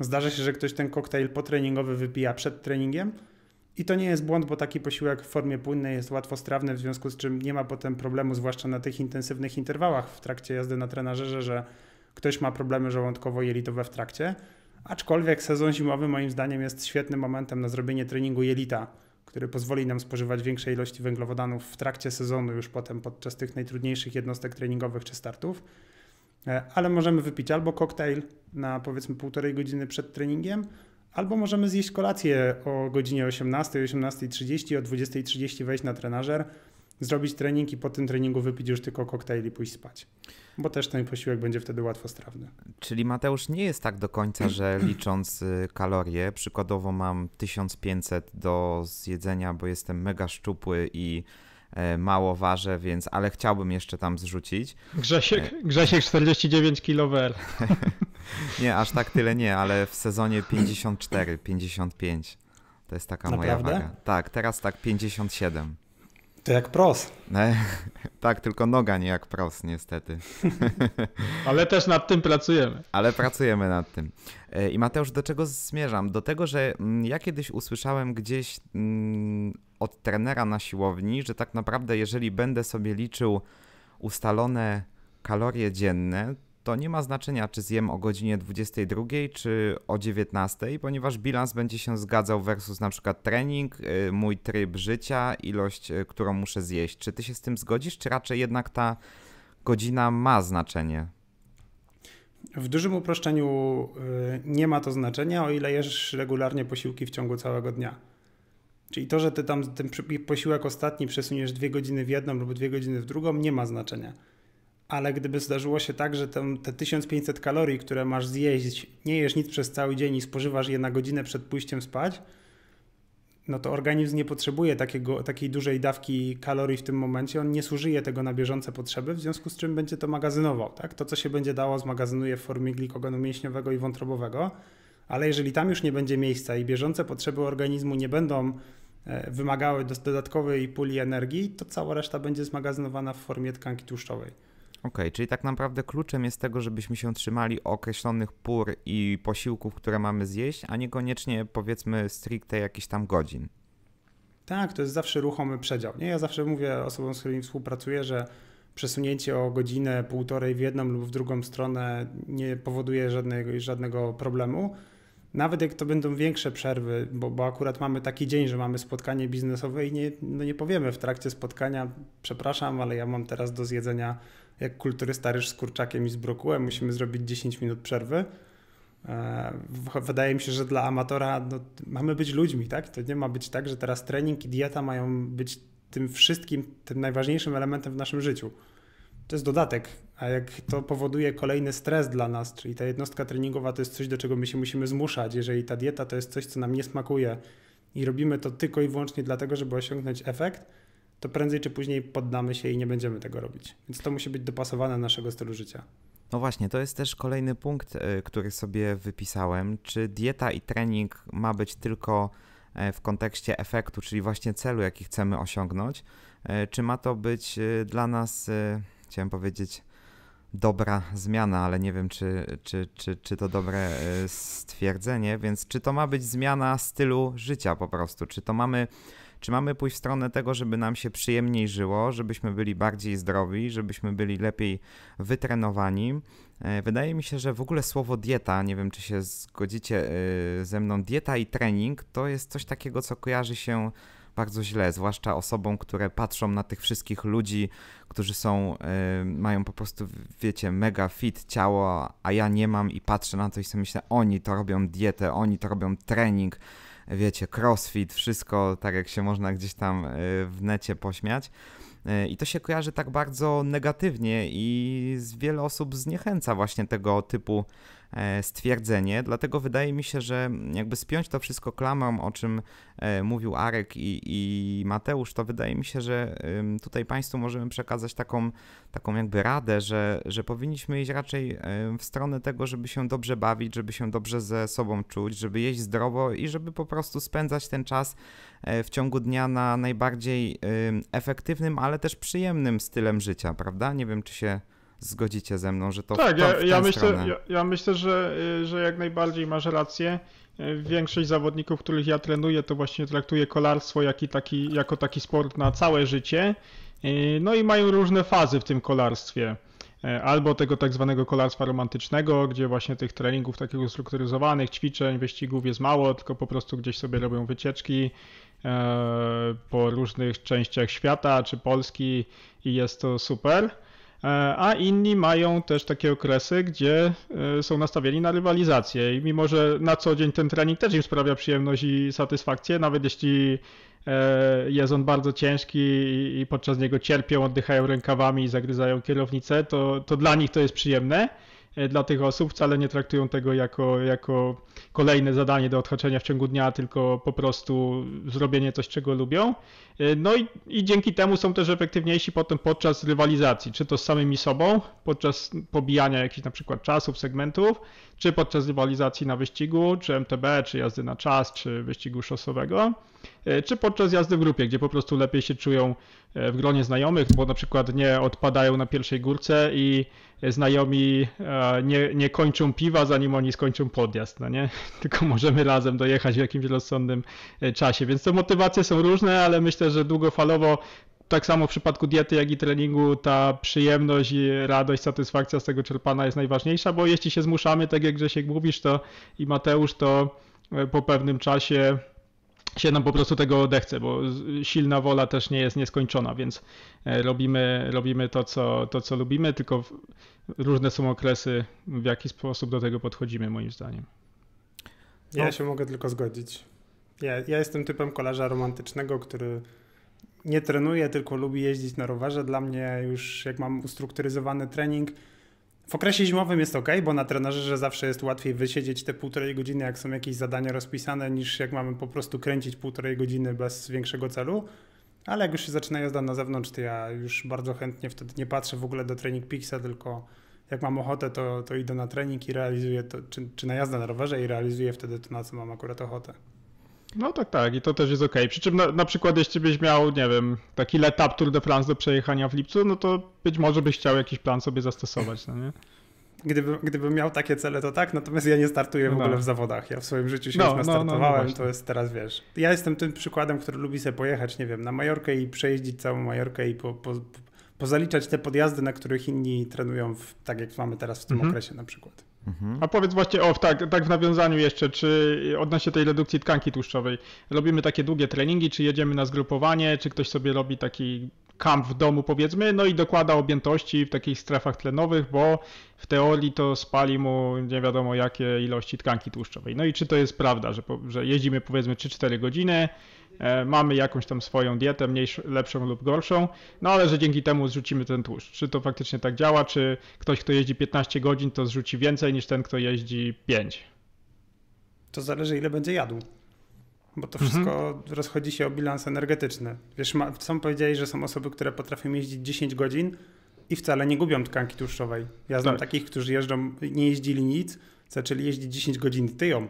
Zdarza się, że ktoś ten koktajl potreningowy wypija przed treningiem, i to nie jest błąd, bo taki posiłek w formie płynnej jest łatwostrawny, w związku z czym nie ma potem problemu, zwłaszcza na tych intensywnych interwałach w trakcie jazdy na trenażerze, że ktoś ma problemy żołądkowo-jelitowe w trakcie. Aczkolwiek sezon zimowy moim zdaniem jest świetnym momentem na zrobienie treningu jelita, który pozwoli nam spożywać większej ilości węglowodanów w trakcie sezonu, już potem podczas tych najtrudniejszych jednostek treningowych czy startów. E, ale możemy wypić albo koktajl na powiedzmy półtorej godziny przed treningiem, Albo możemy zjeść kolację o godzinie 18, 18.30, o 20.30 wejść na trenażer, zrobić trening i po tym treningu wypić już tylko koktajl i pójść spać. Bo też ten posiłek będzie wtedy łatwo strawny. Czyli Mateusz, nie jest tak do końca, że licząc y, kalorie, przykładowo mam 1500 do zjedzenia, bo jestem mega szczupły i E, mało ważę, więc, ale chciałbym jeszcze tam zrzucić. Grzesiek, e. Grzesiek 49 kW. nie, aż tak tyle nie, ale w sezonie 54, 55. To jest taka Naprawdę? moja waga. Tak, teraz tak 57. To jak pros. Ne? No, tak, tylko noga nie jak pros, niestety. Ale też nad tym pracujemy. Ale pracujemy nad tym. E, I Mateusz, do czego zmierzam? Do tego, że mm, ja kiedyś usłyszałem gdzieś mm, od trenera na siłowni, że tak naprawdę, jeżeli będę sobie liczył ustalone kalorie dzienne, to nie ma znaczenia, czy zjem o godzinie 22 czy o 19, ponieważ bilans będzie się zgadzał versus na przykład trening, y, mój tryb życia, ilość, y, którą muszę zjeść. Czy ty się z tym zgodzisz, czy raczej jednak ta godzina ma znaczenie? W dużym uproszczeniu y, nie ma to znaczenia, o ile jesz regularnie posiłki w ciągu całego dnia. Czyli to, że ty tam ten posiłek ostatni przesuniesz dwie godziny w jedną lub dwie godziny w drugą, nie ma znaczenia ale gdyby zdarzyło się tak, że te 1500 kalorii, które masz zjeść, nie jesz nic przez cały dzień i spożywasz je na godzinę przed pójściem spać, no to organizm nie potrzebuje takiego, takiej dużej dawki kalorii w tym momencie, on nie zużyje tego na bieżące potrzeby, w związku z czym będzie to magazynował. Tak? To, co się będzie dało, zmagazynuje w formie glikogenu mięśniowego i wątrobowego, ale jeżeli tam już nie będzie miejsca i bieżące potrzeby organizmu nie będą e, wymagały dodatkowej puli energii, to cała reszta będzie zmagazynowana w formie tkanki tłuszczowej. OK, czyli tak naprawdę kluczem jest tego, żebyśmy się trzymali określonych pór i posiłków, które mamy zjeść, a niekoniecznie powiedzmy stricte jakichś tam godzin. Tak, to jest zawsze ruchomy przedział. Nie? Ja zawsze mówię osobom, z którymi współpracuję, że przesunięcie o godzinę, półtorej w jedną lub w drugą stronę nie powoduje żadnego, żadnego problemu. Nawet jak to będą większe przerwy, bo, bo akurat mamy taki dzień, że mamy spotkanie biznesowe i nie, no nie powiemy w trakcie spotkania, przepraszam, ale ja mam teraz do zjedzenia jak kulturysta ryż z kurczakiem i z brokułem, musimy zrobić 10 minut przerwy. E, wydaje mi się, że dla amatora no, mamy być ludźmi, tak? To nie ma być tak, że teraz trening i dieta mają być tym wszystkim, tym najważniejszym elementem w naszym życiu. To jest dodatek, a jak to powoduje kolejny stres dla nas, czyli ta jednostka treningowa to jest coś, do czego my się musimy zmuszać. Jeżeli ta dieta to jest coś, co nam nie smakuje i robimy to tylko i wyłącznie dlatego, żeby osiągnąć efekt, to prędzej czy później poddamy się i nie będziemy tego robić. Więc to musi być dopasowane do naszego stylu życia. No właśnie, to jest też kolejny punkt, e, który sobie wypisałem. Czy dieta i trening ma być tylko e, w kontekście efektu, czyli właśnie celu, jaki chcemy osiągnąć? E, czy ma to być dla nas, chciałem powiedzieć, dobra zmiana, ale nie wiem, czy, czy, czy, czy to dobre stwierdzenie, więc czy to ma być zmiana stylu życia po prostu? Czy to mamy czy mamy pójść w stronę tego, żeby nam się przyjemniej żyło, żebyśmy byli bardziej zdrowi, żebyśmy byli lepiej wytrenowani? E, wydaje mi się, że w ogóle słowo dieta, nie wiem czy się zgodzicie e, ze mną, dieta i trening to jest coś takiego, co kojarzy się bardzo źle, zwłaszcza osobom, które patrzą na tych wszystkich ludzi, którzy są, y, mają po prostu, wiecie, mega fit ciało, a ja nie mam i patrzę na to i sobie myślę, oni to robią dietę, oni to robią trening, wiecie, crossfit, wszystko tak jak się można gdzieś tam e, w necie pośmiać. E, I to się kojarzy tak bardzo negatywnie i wiele osób zniechęca właśnie tego typu E, stwierdzenie, dlatego wydaje mi się, że jakby spiąć to wszystko klamą o czym e, mówił Arek i, i Mateusz, to wydaje mi się, że tutaj Państwu możemy przekazać taką, taką jakby radę, że, że powinniśmy iść raczej e, w stronę tego, żeby się dobrze bawić, żeby się dobrze ze sobą czuć, żeby jeść zdrowo i żeby po prostu spędzać ten czas w ciągu dnia na najbardziej efektywnym, ale też przyjemnym stylem życia, prawda? Nie wiem, czy się zgodzicie ze mną, że to tak, w, ja, ja myślę, ja, ja, myślę, że, y, że jak najbardziej masz rację. Y, większość zawodników, których ja trenuję, to właśnie traktuje kolarstwo jak taki, jako taki sport na całe życie. Y, no i mają różne fazy w tym kolarstwie albo tego tak zwanego kolarstwa romantycznego, gdzie właśnie tych treningów takich ustrukturyzowanych, ćwiczeń, wyścigów jest mało, tylko po prostu gdzieś sobie robią wycieczki po różnych częściach świata czy Polski i jest to super. E, a inni mają też takie okresy, gdzie e, są nastawieni na rywalizację i mimo, że na co dzień ten trening też im sprawia przyjemność i satysfakcję, nawet jeśli e, jest on bardzo ciężki i podczas niego cierpią, oddychają rękawami i zagryzają kierownicę, to, to dla nich to jest przyjemne E, dla tych osób, wcale nie traktują tego jako, jako kolejne zadanie do odhaczenia w ciągu dnia, tylko po prostu zrobienie coś, czego lubią. E, no i, i dzięki temu są też efektywniejsi potem podczas rywalizacji, czy to z samymi sobą, podczas pobijania jakichś na przykład czasów, segmentów, czy podczas rywalizacji na wyścigu, czy MTB, czy jazdy na czas, czy wyścigu szosowego. E, czy podczas jazdy w grupie, gdzie po prostu lepiej się czują e, w gronie znajomych, bo na przykład nie odpadają na pierwszej górce i znajomi e, nie, nie kończą piwa, zanim oni skończą podjazd, no nie? Tylko możemy razem dojechać w jakimś rozsądnym czasie, więc te motywacje są różne, ale myślę, że długofalowo tak samo w przypadku diety, jak i treningu, ta przyjemność radość, satysfakcja z tego czerpana jest najważniejsza, bo jeśli się zmuszamy, tak jak Grzesiek mówisz, to i Mateusz, to po pewnym czasie się nam po prostu tego odechce, bo silna wola też nie jest nieskończona, więc e, robimy, robimy to, co, to, co lubimy, tylko różne są okresy, w jaki sposób do tego podchodzimy, moim zdaniem. Ja no. się mogę tylko zgodzić. Ja, ja jestem typem kolarza romantycznego, który nie trenuje, tylko lubi jeździć na rowerze. Dla mnie już, jak mam ustrukturyzowany trening, w okresie zimowym jest ok, bo na trenerze zawsze jest łatwiej wysiedzieć te półtorej godziny, jak są jakieś zadania rozpisane, niż jak mamy po prostu kręcić półtorej godziny bez większego celu. Ale jak już się zaczyna jazda na zewnątrz, to ja już bardzo chętnie wtedy nie patrzę w ogóle do Training Pixa, tylko jak mam ochotę, to, to idę na trening i realizuję to, czy, czy na jazdę na rowerze i realizuję wtedy to, na co mam akurat ochotę. No tak, tak, i to też jest ok. Przy czym na, na, przykład jeśli byś miał, nie wiem, taki letap Tour de France do przejechania w lipcu, no to być może byś chciał jakiś plan sobie zastosować, no nie? Gdyby, gdybym miał takie cele, to tak, natomiast ja nie startuję no w ogóle w zawodach. Ja w swoim życiu się no, już no, no, no nastartowałem, no, to jest teraz, wiesz. Ja jestem tym przykładem, który lubi sobie pojechać, nie wiem, na Majorkę i przejeździć całą Majorkę i po, po, pozaliczać te podjazdy, na których inni trenują, w, tak jak mamy teraz w tym mhm. okresie na przykład. Mhm. A powiedz właśnie, o tak, tak w nawiązaniu jeszcze, czy odnośnie tej redukcji tkanki tłuszczowej, robimy takie długie treningi, czy jedziemy na zgrupowanie, czy ktoś sobie robi taki kamp w domu powiedzmy, no i dokłada objętości w takich strefach tlenowych, bo w teorii to spali mu nie wiadomo jakie ilości tkanki tłuszczowej. No i czy to jest prawda, że, że jeździmy powiedzmy 3-4 godziny, E, mamy jakąś tam swoją dietę, mniej lepszą lub gorszą, no ale że dzięki temu zrzucimy ten tłuszcz. Czy to faktycznie tak działa, czy ktoś, kto jeździ 15 godzin, to zrzuci więcej niż ten, kto jeździ 5? To zależy, ile będzie jadł. Bo to mhm. wszystko rozchodzi się o bilans energetyczny. Wiesz, ma, sam że są osoby, które potrafią jeździć 10 godzin i wcale nie gubią tkanki tłuszczowej. Ja znam tak. takich, którzy jeżdżą, nie jeździli nic, zaczęli jeździć 10 godzin tyją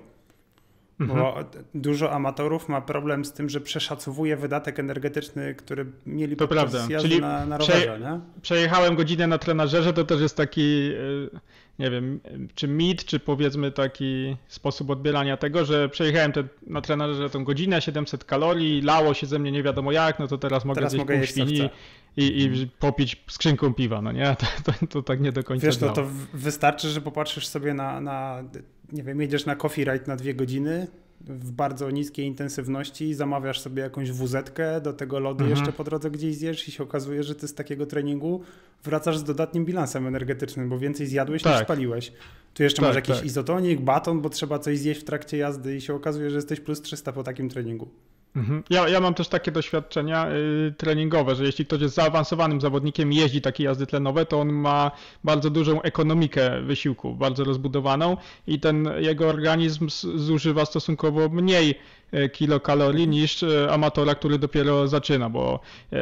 Mhm. Bo dużo amatorów ma problem z tym, że przeszacowuje wydatek energetyczny, który mieli to podczas prawda. jazdy Czyli na, na rowerze. Prze przejechałem godzinę na trenażerze, to też jest taki, e, nie wiem, czy mit, czy powiedzmy taki sposób odbierania tego, że przejechałem te, na trenażerze tą godzinę, 700 kalorii, lało się ze mnie nie wiadomo jak, no to teraz mogę teraz zjeść mogę pół i, i mhm. popić skrzynką piwa, no nie? To, to, to tak nie do końca Wiesz, no to wystarczy, że popatrzysz sobie na, na nie wiem, jedziesz na coffee ride na dwie godziny w bardzo niskiej intensywności, zamawiasz sobie jakąś wuzetkę, do tego lodu mhm. jeszcze po drodze gdzieś zjesz i się okazuje, że ty z takiego treningu wracasz z dodatnim bilansem energetycznym, bo więcej zjadłeś tak. niż spaliłeś. Tu jeszcze tak, masz jakiś tak. izotonik, baton, bo trzeba coś zjeść w trakcie jazdy i się okazuje, że jesteś plus 300 po takim treningu. Mhm. Ja, ja mam też takie doświadczenia y, treningowe, że jeśli ktoś jest zaawansowanym zawodnikiem, jeździ takie jazdy tlenowe, to on ma bardzo dużą ekonomikę wysiłku, bardzo rozbudowaną i ten jego organizm zużywa stosunkowo mniej y, kilokalorii niż y, amatora, który dopiero zaczyna, bo y,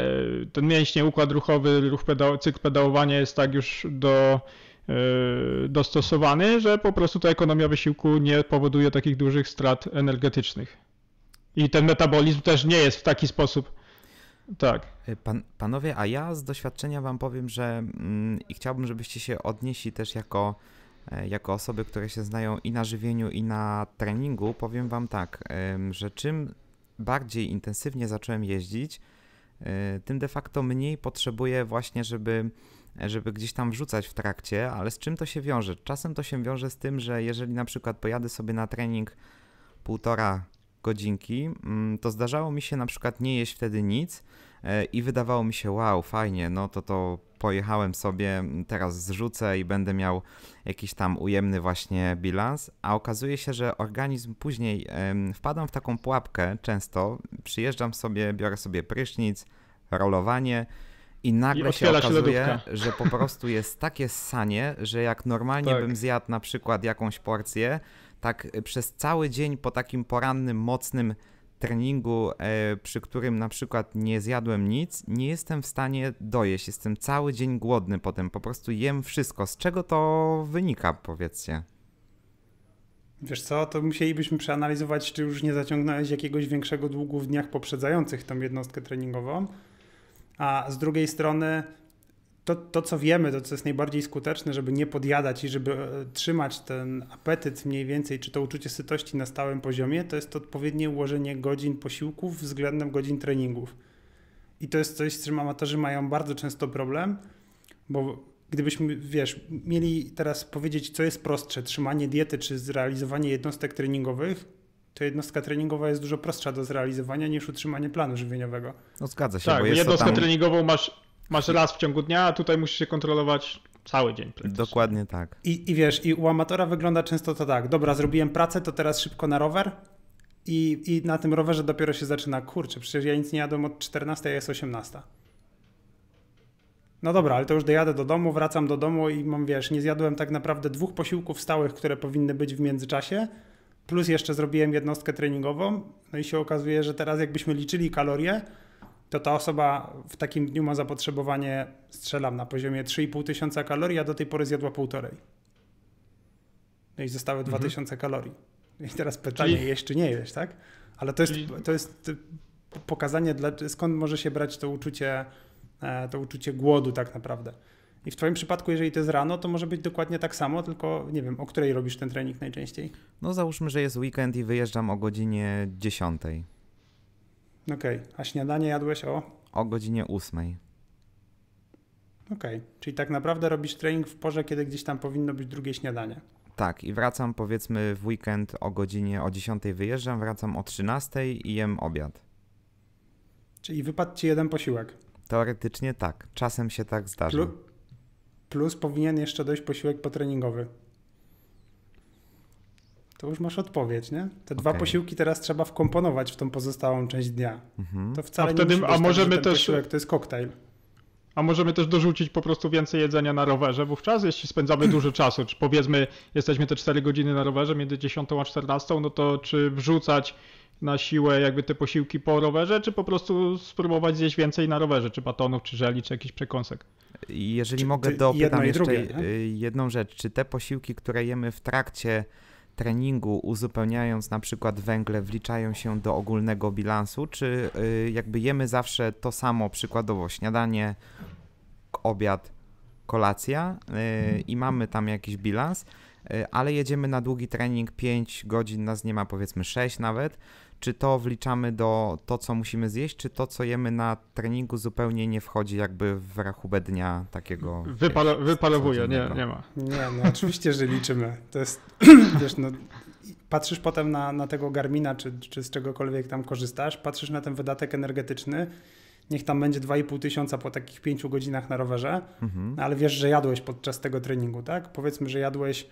ten mięśnie, układ ruchowy, ruch pedał, cykl pedałowania jest tak już do y, dostosowany, że po prostu ta ekonomia wysiłku nie powoduje takich dużych strat energetycznych. I ten metabolizm też nie jest w taki sposób. Tak. E, pan, panowie, a ja z doświadczenia wam powiem, że mm, i chciałbym, żebyście się odnieśli też jako, e, jako osoby, które się znają i na żywieniu, i na treningu. Powiem wam tak, że czym bardziej intensywnie zacząłem jeździć, e, tym de facto mniej potrzebuję właśnie, żeby, żeby gdzieś tam wrzucać w trakcie, ale z czym to się wiąże? Czasem to się wiąże z tym, że jeżeli na przykład pojadę sobie na trening półtora godzinki, mm, to zdarzało mi się na przykład nie jeść wtedy nic e, i wydawało mi się, wow, fajnie, no to to pojechałem sobie, mm, teraz zrzucę i będę miał jakiś tam ujemny właśnie bilans, a okazuje się, że organizm później wpadam w taką pułapkę często, przyjeżdżam sobie, biorę sobie prysznic, rolowanie, i nagle I się okazuje, że po prostu jest takie sanie, że jak normalnie tak. bym zjadł na przykład jakąś porcję, tak y, przez cały dzień po takim porannym, mocnym treningu, e, przy którym na przykład nie zjadłem nic, nie jestem w stanie dojeść. Jestem cały dzień głodny potem, po prostu jem wszystko. Z czego to wynika, powiedzcie? Wiesz co, to musielibyśmy przeanalizować, czy już nie zaciągnąłeś jakiegoś większego długu w dniach poprzedzających tą jednostkę treningową, a z drugiej strony to, to, co wiemy, to co jest najbardziej skuteczne, żeby nie podjadać i żeby e, trzymać ten apetyt mniej więcej, czy to uczucie sytości na stałym poziomie, to jest odpowiednie ułożenie godzin posiłków względem godzin treningów. I to jest coś, z czym amatorzy mają bardzo często problem, bo gdybyśmy, wiesz, mieli teraz powiedzieć, co jest prostsze, trzymanie diety czy zrealizowanie jednostek treningowych, to jednostka treningowa jest dużo prostsza do zrealizowania niż utrzymanie planu żywieniowego. No zgadza się. Tak, bo jednostkę tam... treningową masz, masz raz w ciągu dnia, a tutaj musisz się kontrolować cały dzień. Dokładnie tak. I, I wiesz, i u amatora wygląda często to tak, dobra, zrobiłem pracę, to teraz szybko na rower, i, I, na tym rowerze dopiero się zaczyna, kurczę, przecież ja nic nie jadłem od 14, a jest 18. No dobra, ale to już dojadę do domu, wracam do domu i mam, wiesz, nie zjadłem tak naprawdę dwóch posiłków stałych, które powinny być w międzyczasie, plus jeszcze zrobiłem jednostkę treningową, no i się okazuje, że teraz jakbyśmy liczyli kalorie, to ta osoba w takim dniu ma zapotrzebowanie, strzelam, na poziomie 3,5 tysiąca kalorii, a do tej pory zjadła półtorej. No i zostały mhm. 2000 kalorii. No I teraz pytanie, Czyli... czy nie jeść, tak? Ale to jest, Czyli... to jest pokazanie, dla, skąd może się brać to uczucie, e, to uczucie głodu tak naprawdę. I w Twoim przypadku, jeżeli to jest rano, to może być dokładnie tak samo, tylko nie wiem, o której robisz ten trening najczęściej? No załóżmy, że jest weekend i wyjeżdżam o godzinie 10. Okej, okay. a śniadanie jadłeś o? O godzinie 8. Okej, okay. czyli tak naprawdę robisz trening w porze, kiedy gdzieś tam powinno być drugie śniadanie. Tak, i wracam powiedzmy w weekend o godzinie o 10 wyjeżdżam, wracam o 13 i jem obiad. Czyli wypadł ci jeden posiłek? Teoretycznie tak, czasem się tak zdarza. Plus, plus powinien jeszcze dojść posiłek potreningowy. To już masz odpowiedź, nie? Te okay. dwa posiłki teraz trzeba wkomponować w tą pozostałą część dnia. Mhm. To wcale a wtedy, nie a tak, możemy tak, też posiłek to jest koktajl. A możemy też dorzucić po prostu więcej jedzenia na rowerze wówczas, jeśli spędzamy dużo czasu, czy powiedzmy jesteśmy te 4 godziny na rowerze między 10 a 14, no to czy wrzucać na siłę jakby te posiłki po rowerze, czy po prostu spróbować zjeść więcej na rowerze, czy batonów, czy żeli, czy jakiś przekąsek. Jeżeli czy, mogę, dopytam jeszcze drugie, y, jedną rzecz. Czy te posiłki, które jemy w trakcie treningu, uzupełniając na przykład węgle, wliczają się do ogólnego bilansu, czy y, jakby jemy zawsze to samo, przykładowo śniadanie, obiad, kolacja y, i mamy tam jakiś bilans, ale jedziemy na długi trening 5 godzin, nas nie ma powiedzmy 6 nawet, czy to wliczamy do to, co musimy zjeść, czy to, co jemy na treningu zupełnie nie wchodzi jakby w rachubę dnia takiego. wiesz, wypalowuje, nie, nie ma. Nie, no oczywiście, że liczymy. To jest, wiesz, no, patrzysz potem na, na tego Garmina, czy, czy z czegokolwiek tam korzystasz, patrzysz na ten wydatek energetyczny, niech tam będzie 2,5 tysiąca po takich 5 godzinach na rowerze, mhm. No, ale wiesz, że jadłeś podczas tego treningu, tak? Powiedzmy, że jadłeś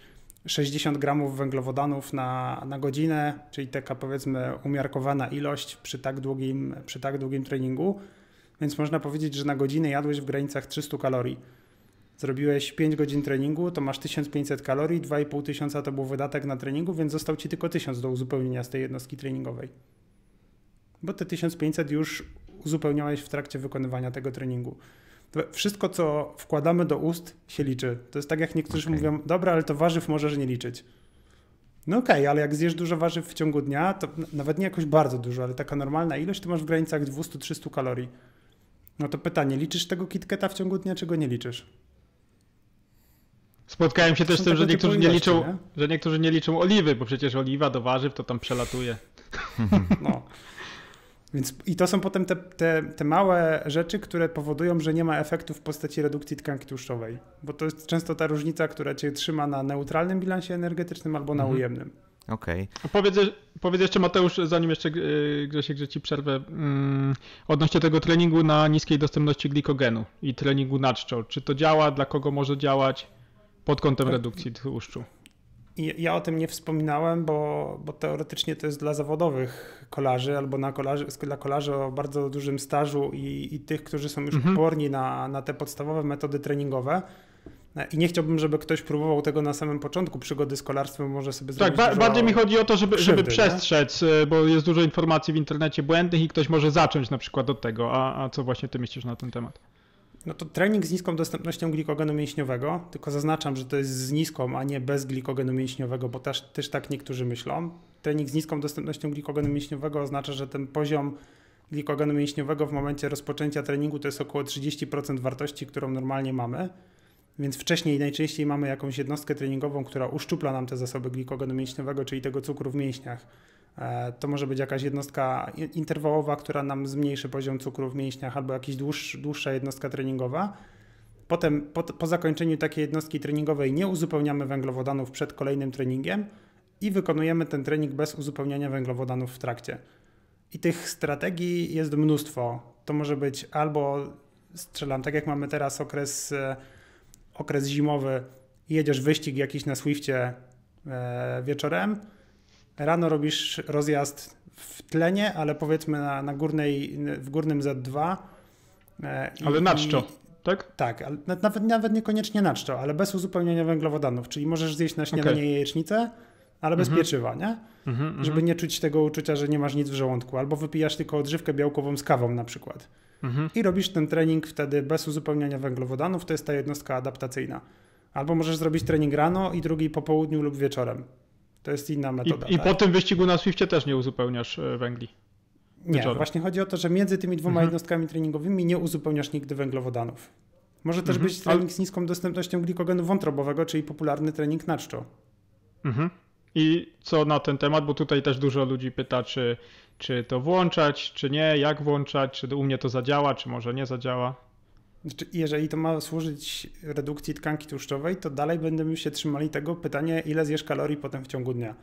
60 gramów węglowodanów na, na godzinę, czyli taka powiedzmy umiarkowana ilość przy tak, długim, przy tak długim treningu. Więc można powiedzieć, że na godzinę jadłeś w granicach 300 kalorii. Zrobiłeś 5 godzin treningu, to masz 1500 kalorii, 2500 to był wydatek na treningu, więc został ci tylko 1000 do uzupełnienia z tej jednostki treningowej. Bo te 1500 już uzupełniałeś w trakcie wykonywania tego treningu wszystko, co wkładamy do ust, się liczy. To jest tak, jak niektórzy okay. mówią, dobra, ale to warzyw możesz nie liczyć. No okej, okay, ale jak zjesz dużo warzyw w ciągu dnia, to nawet nie jakoś bardzo dużo, ale taka normalna ilość, to masz w granicach 200-300 kalorii. No to pytanie, liczysz tego kitketa w ciągu dnia, czy go nie liczysz? Spotkałem się też z tym, że niektórzy nie, liczą, nie? że niektórzy nie liczą oliwy, bo przecież oliwa do warzyw to tam przelatuje. No. Więc i to są potem te, te, te małe rzeczy, które powodują, że nie ma efektu w postaci redukcji tkanki tłuszczowej, bo to jest często ta różnica, która cię trzyma na neutralnym bilansie energetycznym albo na mhm. ujemnym. Okej. Okay. Powiedz, powiedz, jeszcze Mateusz, zanim jeszcze e, Grzesiek, że ci przerwę, mm, odnośnie tego treningu na niskiej dostępności glikogenu i treningu czczo. Czy to działa, dla kogo może działać pod kątem tak. redukcji tłuszczu? I ja o tym nie wspominałem, bo, bo teoretycznie to jest dla zawodowych kolarzy albo na kolarzy, dla kolarzy o bardzo dużym stażu i, i tych, którzy są już mhm. odporni na, na te podstawowe metody treningowe. E, I nie chciałbym, żeby ktoś próbował tego na samym początku przygody z kolarstwem, może sobie tak, zrobić. Tak, bardziej mi chodzi o to, żeby, krzywdy, żeby przestrzec, nie? bo jest dużo informacji w internecie błędnych i ktoś może zacząć na przykład od tego. A, a co właśnie ty myślisz na ten temat? No to trening z niską dostępnością glikogenu mięśniowego, tylko zaznaczam, że to jest z niską, a nie bez glikogenu mięśniowego, bo też, też tak niektórzy myślą. Trening z niską dostępnością glikogenu mięśniowego oznacza, że ten poziom glikogenu mięśniowego w momencie rozpoczęcia treningu to jest około 30% wartości, którą normalnie mamy. Więc wcześniej najczęściej mamy jakąś jednostkę treningową, która uszczupla nam te zasoby glikogenu mięśniowego, czyli tego cukru w mięśniach. E, to może być jakaś jednostka interwałowa, która nam zmniejszy poziom cukru w mięśniach, albo jakaś dłuższa, jednostka treningowa. Potem po, po zakończeniu takiej jednostki treningowej nie uzupełniamy węglowodanów przed kolejnym treningiem i wykonujemy ten trening bez uzupełniania węglowodanów w trakcie. I tych strategii jest mnóstwo. To może być albo strzelam, tak jak mamy teraz okres, e, okres zimowy, jedziesz wyścig jakiś na Swiftie e, wieczorem, Rano robisz rozjazd w tlenie, ale powiedzmy na, na górnej, w górnym Z2. E, ale na czczo, tak? Tak, ale nawet, nawet niekoniecznie na czczo, ale bez uzupełnienia węglowodanów, czyli możesz zjeść na śniadanie okay. jajecznicę, ale bez mhm. pieczywa, nie? Mhm, mhm, Żeby nie czuć tego uczucia, że nie masz nic w żołądku, albo wypijasz tylko odżywkę białkową z kawą na przykład. Mhm. I robisz ten trening wtedy bez uzupełniania węglowodanów, to jest ta jednostka adaptacyjna. Albo możesz zrobić trening rano i drugi po południu lub wieczorem. To jest inna metoda. I, i tak. po tym wyścigu na Swiftie też nie uzupełniasz e, węgli. Nie, wieczorem. właśnie chodzi o to, że między tymi dwoma mhm. jednostkami treningowymi nie uzupełniasz nigdy węglowodanów. Może też mhm. być trening z niską dostępnością glikogenu wątrobowego, czyli popularny trening na czczo. Mhm. I co na ten temat, bo tutaj też dużo ludzi pyta, czy, czy to włączać, czy nie, jak włączać, czy u mnie to zadziała, czy może nie zadziała. Znaczy, jeżeli to ma służyć redukcji tkanki tłuszczowej, to dalej będziemy się trzymali tego pytania, ile zjesz kalorii potem w ciągu dnia.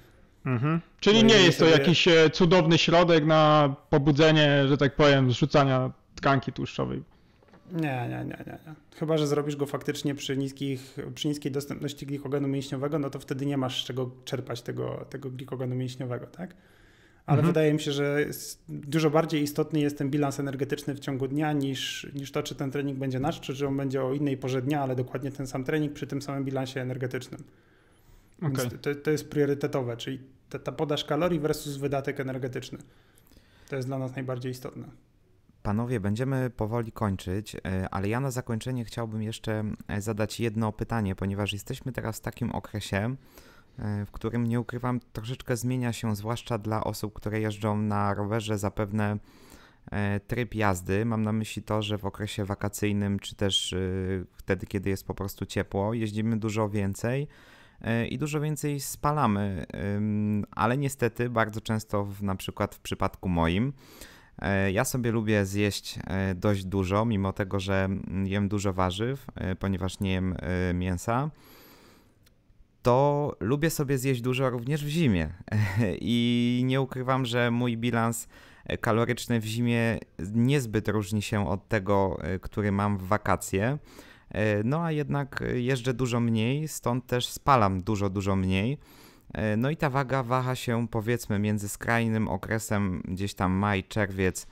Mhm. Czyli no nie jest to sobie... jakiś e, cudowny środek na pobudzenie, że tak powiem, zrzucania tkanki tłuszczowej. Nie, nie, nie, nie, Chyba, że zrobisz go faktycznie przy, niskich, przy niskiej dostępności glikogenu mięśniowego, no to wtedy nie masz z czego czerpać tego, tego glikogenu mięśniowego, tak? ale mhm. wydaje mi się, że dużo bardziej istotny jest ten bilans energetyczny w ciągu dnia niż, niż to, czy ten trening będzie nasz, czy, że on będzie o innej porze dnia, ale dokładnie ten sam trening przy tym samym bilansie energetycznym. Okay. To, to, jest priorytetowe, czyli ta, ta podaż kalorii versus wydatek energetyczny. To jest dla nas najbardziej istotne. Panowie, będziemy powoli kończyć, e, ale ja na zakończenie chciałbym jeszcze e, zadać jedno pytanie, ponieważ jesteśmy teraz w takim okresie, E, w którym nie ukrywam, troszeczkę zmienia się, zwłaszcza dla osób, które jeżdżą na rowerze, zapewne e, tryb jazdy. Mam na myśli to, że w okresie wakacyjnym, czy też e, wtedy, kiedy jest po prostu ciepło, jeździmy dużo więcej i dużo więcej spalamy, ale niestety bardzo często, w, na przykład w przypadku moim, ja sobie lubię zjeść dość dużo, mimo tego, że mm, jem dużo warzyw, ponieważ nie jem mięsa to lubię sobie zjeść dużo również w zimie. I nie ukrywam, że mój bilans e, kaloryczny w zimie niezbyt różni się od tego, e, który mam w wakacje. E, no a jednak jeżdżę dużo mniej, stąd też spalam dużo, dużo mniej. No i ta waga waha się powiedzmy między skrajnym okresem gdzieś tam maj, czerwiec,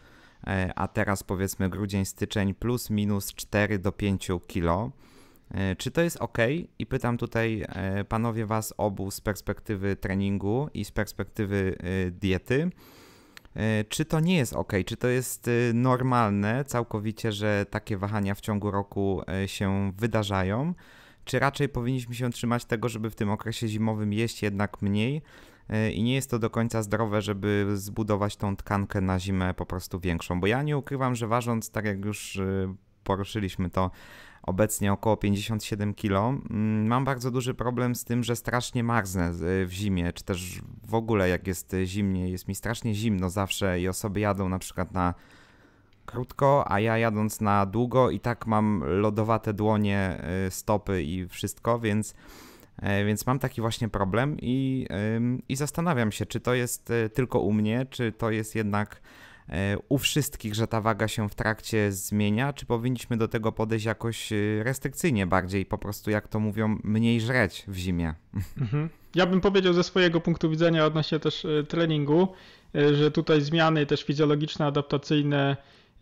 a teraz powiedzmy grudzień, styczeń plus minus 4 do 5 kilo. E, czy to jest ok? I pytam tutaj e, panowie was obu z perspektywy treningu i z perspektywy e, diety. Czy to nie jest ok? Czy to jest normalne całkowicie, że takie wahania w ciągu roku się wydarzają? Czy raczej powinniśmy się trzymać tego, żeby w tym okresie zimowym jeść jednak mniej? I nie jest to do końca zdrowe, żeby zbudować tą tkankę na zimę po prostu większą. Bo ja nie ukrywam, że ważąc, tak jak już poruszyliśmy to obecnie około 57 kg. Mm, mam bardzo duży problem z tym, że strasznie marznę y, w zimie, czy też w ogóle jak jest zimnie, jest mi strasznie zimno zawsze i osoby jadą na przykład na krótko, a ja jadąc na długo i tak mam lodowate dłonie, y, stopy i wszystko, więc y, więc mam taki właśnie problem i, i zastanawiam się, czy to jest tylko u mnie, czy to jest jednak E, u wszystkich, że ta waga się w trakcie zmienia? Czy powinniśmy do tego podejść jakoś e, restrykcyjnie bardziej, po prostu jak to mówią, mniej żreć w zimie? Mhm. Ja bym powiedział ze swojego punktu widzenia odnośnie też e, treningu, że tutaj zmiany też fizjologiczne, adaptacyjne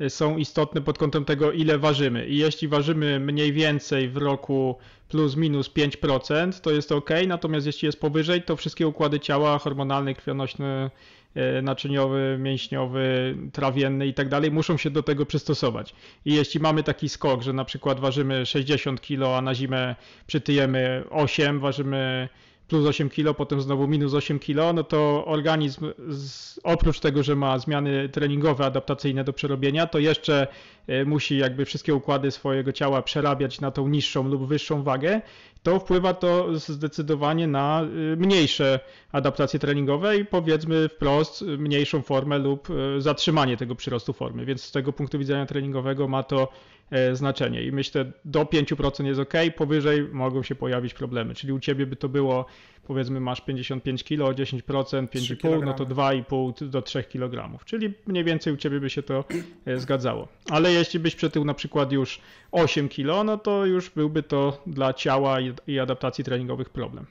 są istotne pod kątem tego, ile ważymy. I jeśli ważymy mniej więcej w roku plus minus 5%, to jest ok, natomiast jeśli jest powyżej, to wszystkie układy ciała hormonalne, krwionośne, E, naczyniowy, mięśniowy, trawienny i tak dalej, muszą się do tego przystosować. I jeśli mamy taki skok, że na przykład ważymy 60 kg, a na zimę przytyjemy 8, ważymy plus 8 kg, potem znowu minus 8 kg, no to organizm z, oprócz tego, że ma zmiany treningowe, adaptacyjne do przerobienia, to jeszcze e, musi jakby wszystkie układy swojego ciała przerabiać na tą niższą lub wyższą wagę to wpływa to zdecydowanie na y, mniejsze adaptacje treningowe i powiedzmy wprost mniejszą formę lub y, zatrzymanie tego przyrostu formy. Więc z tego punktu widzenia treningowego ma to e, znaczenie i myślę do 5% jest ok, powyżej mogą się pojawić problemy. Czyli u ciebie by to było powiedzmy masz 55 kg, 10%, 5,5 no to 2,5 do 3 kg. Czyli mniej więcej u ciebie by się to e, zgadzało. Ale jeśli byś przetył na przykład już 8 kg, no to już byłby to dla ciała i i adaptacji treningowych problem.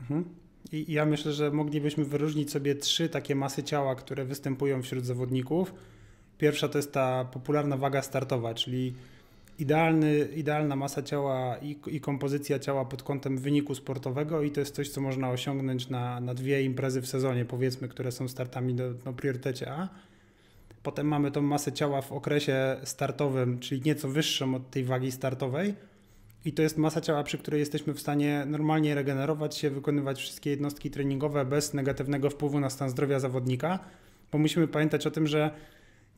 Mhm. I ja myślę, że moglibyśmy wyróżnić sobie trzy takie masy ciała, które występują wśród zawodników. Pierwsza to jest ta popularna waga startowa, czyli idealny, idealna masa ciała i, i, kompozycja ciała pod kątem wyniku sportowego i to jest coś, co można osiągnąć na, na dwie imprezy w sezonie, powiedzmy, które są startami do, do no, priorytecie A. Potem mamy tą masę ciała w okresie startowym, czyli nieco wyższą od tej wagi startowej i to jest masa ciała, przy której jesteśmy w stanie normalnie regenerować się, wykonywać wszystkie jednostki treningowe bez negatywnego wpływu na stan zdrowia zawodnika, bo musimy pamiętać o tym, że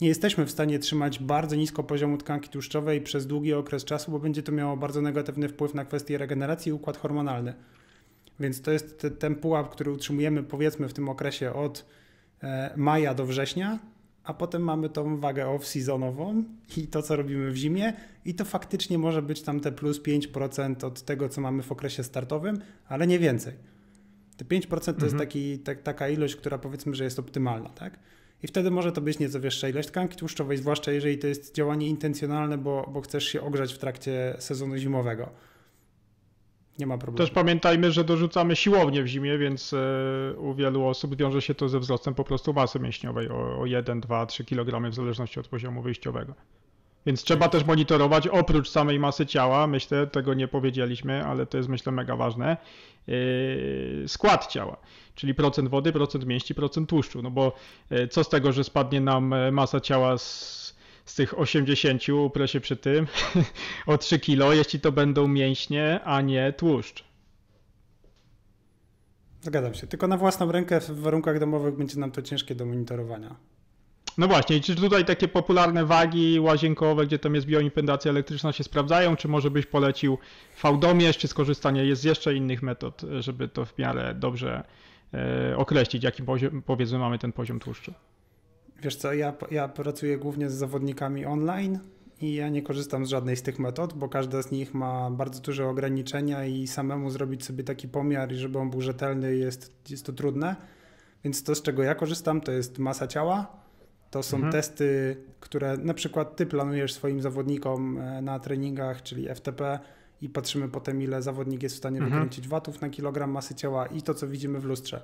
nie jesteśmy w stanie trzymać bardzo nisko poziomu tkanki tłuszczowej przez długi okres czasu, bo będzie to miało bardzo negatywny wpływ na kwestie regeneracji i układ hormonalny. Więc to jest ten pułap, który utrzymujemy powiedzmy w tym okresie od e, maja do września, a potem mamy tą wagę off-seasonową i to, co robimy w zimie, i to faktycznie może być tam te plus 5% od tego, co mamy w okresie startowym, ale nie więcej. Te 5% to mhm. jest taki, ta, taka ilość, która powiedzmy, że jest optymalna, tak? I wtedy może to być nieco wyższa ilość tkanki tłuszczowej, zwłaszcza jeżeli to jest działanie intencjonalne, bo, bo chcesz się ogrzać w trakcie sezonu zimowego nie ma problemu. Też pamiętajmy, że dorzucamy siłownie w zimie, więc e, u wielu osób wiąże się to ze wzrostem po prostu masy mięśniowej o, 1, 2, 3 kg w zależności od poziomu wyjściowego. Więc trzeba też monitorować oprócz samej masy ciała, myślę, tego nie powiedzieliśmy, ale to jest myślę mega ważne, e, skład ciała, czyli procent wody, procent mięśni, procent tłuszczu. No bo e, co z tego, że spadnie nam masa ciała z z tych 80, uprę się przy tym, o 3 kilo, jeśli to będą mięśnie, a nie tłuszcz. Zgadzam się. Tylko na własną rękę w warunkach domowych będzie nam to ciężkie do monitorowania. No właśnie, czy tutaj takie popularne wagi łazienkowe, gdzie tam jest bioimpedancja elektryczna się sprawdzają, czy może byś polecił fałdomierz, czy skorzystanie jest z jeszcze innych metod, żeby to w miarę dobrze e, określić, jaki poziom, powiedzmy mamy ten poziom tłuszczu? Wiesz co, ja, ja pracuję głównie z zawodnikami online i ja nie korzystam z żadnej z tych metod, bo każda z nich ma bardzo duże ograniczenia i samemu zrobić sobie taki pomiar, żeby on był rzetelny, jest, jest to trudne. Więc to, z czego ja korzystam, to jest masa ciała. To są mhm. testy, które na przykład ty planujesz swoim zawodnikom e, na treningach, czyli FTP, i patrzymy potem, ile zawodnik jest w stanie mhm. wykręcić watów na kilogram masy ciała i to, co widzimy w lustrze.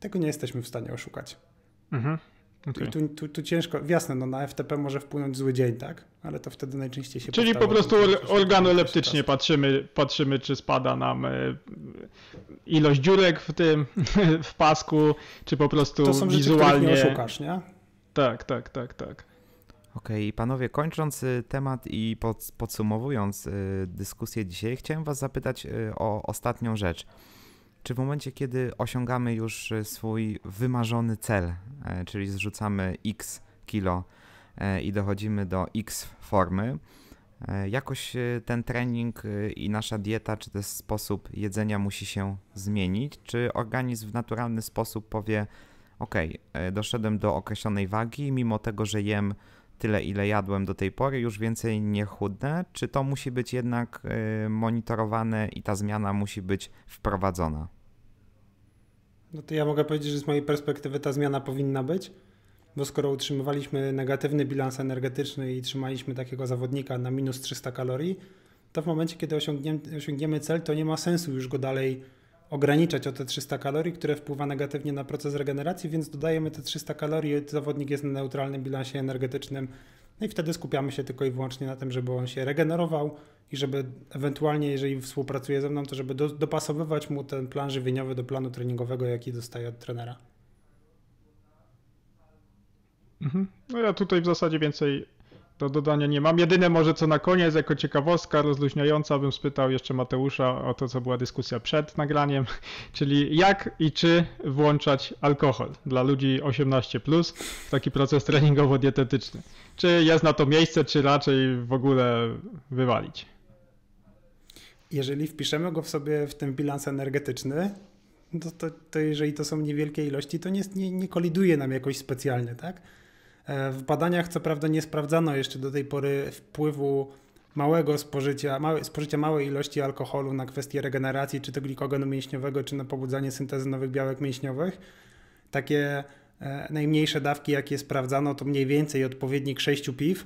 Tego nie jesteśmy w stanie oszukać. Mhm. Okay. Tu, tu, tu, ciężko, jasne, no na FTP może wpłynąć zły dzień, tak? Ale to wtedy najczęściej się Czyli po prostu organoleptycznie patrzymy, patrzymy, czy spada nam e, ilość dziurek w tym, w pasku, czy po prostu to są rzeczy, wizualnie. nie oszukasz, nie? Tak, tak, tak, tak. Okej, okay, panowie, kończąc y, temat i pod, podsumowując y, dyskusję dzisiaj, chciałem was zapytać y, o ostatnią rzecz. Czy w momencie, kiedy osiągamy już e, swój wymarzony cel, e, czyli zrzucamy x kilo e, i dochodzimy do x formy, jakoś ten trening i nasza dieta, czy też sposób jedzenia musi się zmienić? Czy organizm w naturalny sposób powie, ok, doszedłem do określonej wagi, mimo tego, że jem tyle, ile jadłem do tej pory, już więcej nie chudnę? Czy to musi być jednak y, monitorowane i ta zmiana musi być wprowadzona? No to ja mogę powiedzieć, że z mojej perspektywy ta zmiana powinna być, bo skoro utrzymywaliśmy negatywny bilans energetyczny i trzymaliśmy takiego zawodnika na minus 300 kalorii, to w momencie, kiedy osiągniemy, osiągniemy cel, to nie ma sensu już go dalej ograniczać o te 300 kalorii, które wpływa negatywnie na proces regeneracji, więc dodajemy te 300 kalorii, zawodnik jest na neutralnym bilansie energetycznym, no i wtedy skupiamy się tylko i wyłącznie na tym, żeby on się regenerował i żeby ewentualnie, jeżeli współpracuje ze mną, to żeby do, dopasowywać mu ten plan żywieniowy do planu treningowego, jaki dostaje od trenera. Mhm. No ja tutaj w zasadzie więcej do dodania nie mam. Jedyne może co na koniec, jako ciekawostka rozluźniająca, bym spytał jeszcze Mateusza o to, co była dyskusja przed nagraniem, czyli jak i czy włączać alkohol dla ludzi 18+, plus w taki proces treningowo-dietetyczny. Czy jest na to miejsce, czy raczej w ogóle wywalić? Jeżeli wpiszemy go w sobie w ten bilans energetyczny, to, no to, to jeżeli to są niewielkie ilości, to nie, nie, nie koliduje nam jakoś specjalnie, tak? E, w badaniach co prawda nie sprawdzano jeszcze do tej pory wpływu małego spożycia, małe, spożycia małej ilości alkoholu na kwestie regeneracji, czy to glikogenu mięśniowego, czy na pobudzanie syntezy nowych białek mięśniowych. Takie e, najmniejsze dawki, jakie sprawdzano, to mniej więcej odpowiednik 6 piw.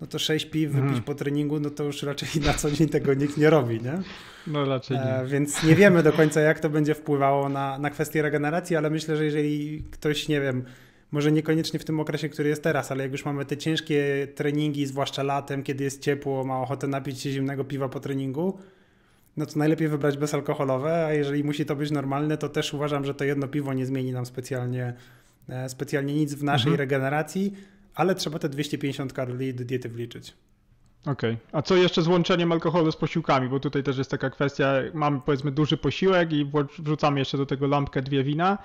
No to 6 piw mhm. wypić po treningu, no to już raczej na co dzień tego nikt nie robi, nie? No raczej e, nie. E, więc nie wiemy do końca, jak to będzie wpływało na, na kwestie regeneracji, ale myślę, że jeżeli ktoś, nie wiem, może niekoniecznie w tym okresie, który jest teraz, ale jak już mamy te ciężkie treningi, zwłaszcza latem, kiedy jest ciepło, ma ochotę napić się zimnego piwa po treningu, no to najlepiej wybrać bezalkoholowe, a jeżeli musi to być normalne, to też uważam, że to jedno piwo nie zmieni nam specjalnie, e, specjalnie nic w naszej mhm. regeneracji, ale trzeba te 250 kalorii do diety wliczyć. Okej. Okay. A co jeszcze z łączeniem alkoholu z posiłkami? Bo tutaj też jest taka kwestia, mamy powiedzmy duży posiłek i wrzucamy jeszcze do tego lampkę dwie wina.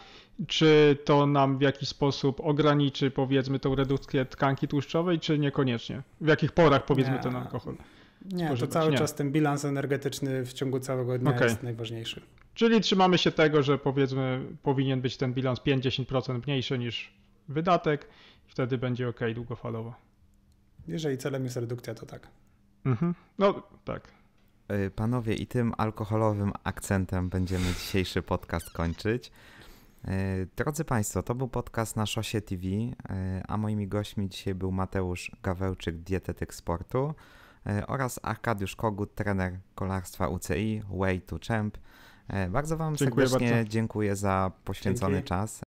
Czy to nam w jakiś sposób ograniczy powiedzmy tą redukcję tkanki tłuszczowej, czy niekoniecznie? W jakich porach powiedzmy nie. ten alkohol? Nie, spożywać? to cały nie. czas ten bilans energetyczny w ciągu całego dnia okay. jest najważniejszy. Czyli trzymamy się tego, że powiedzmy powinien być ten bilans 5-10% mniejszy niż wydatek, wtedy będzie ok długofalowo. Jeżeli celem jest redukcja, to tak. Mhm. No tak. Y, panowie, i tym alkoholowym akcentem będziemy dzisiejszy podcast kończyć. Y, drodzy Państwo, to był podcast na Szosie TV, y, a moimi gośćmi dzisiaj był Mateusz Gawełczyk, dietetyk sportu oraz Arkadiusz Kogut, trener kolarstwa UCI, Way to Champ. Bardzo Wam dziękuję serdecznie bardzo. dziękuję za poświęcony Dzięki. czas.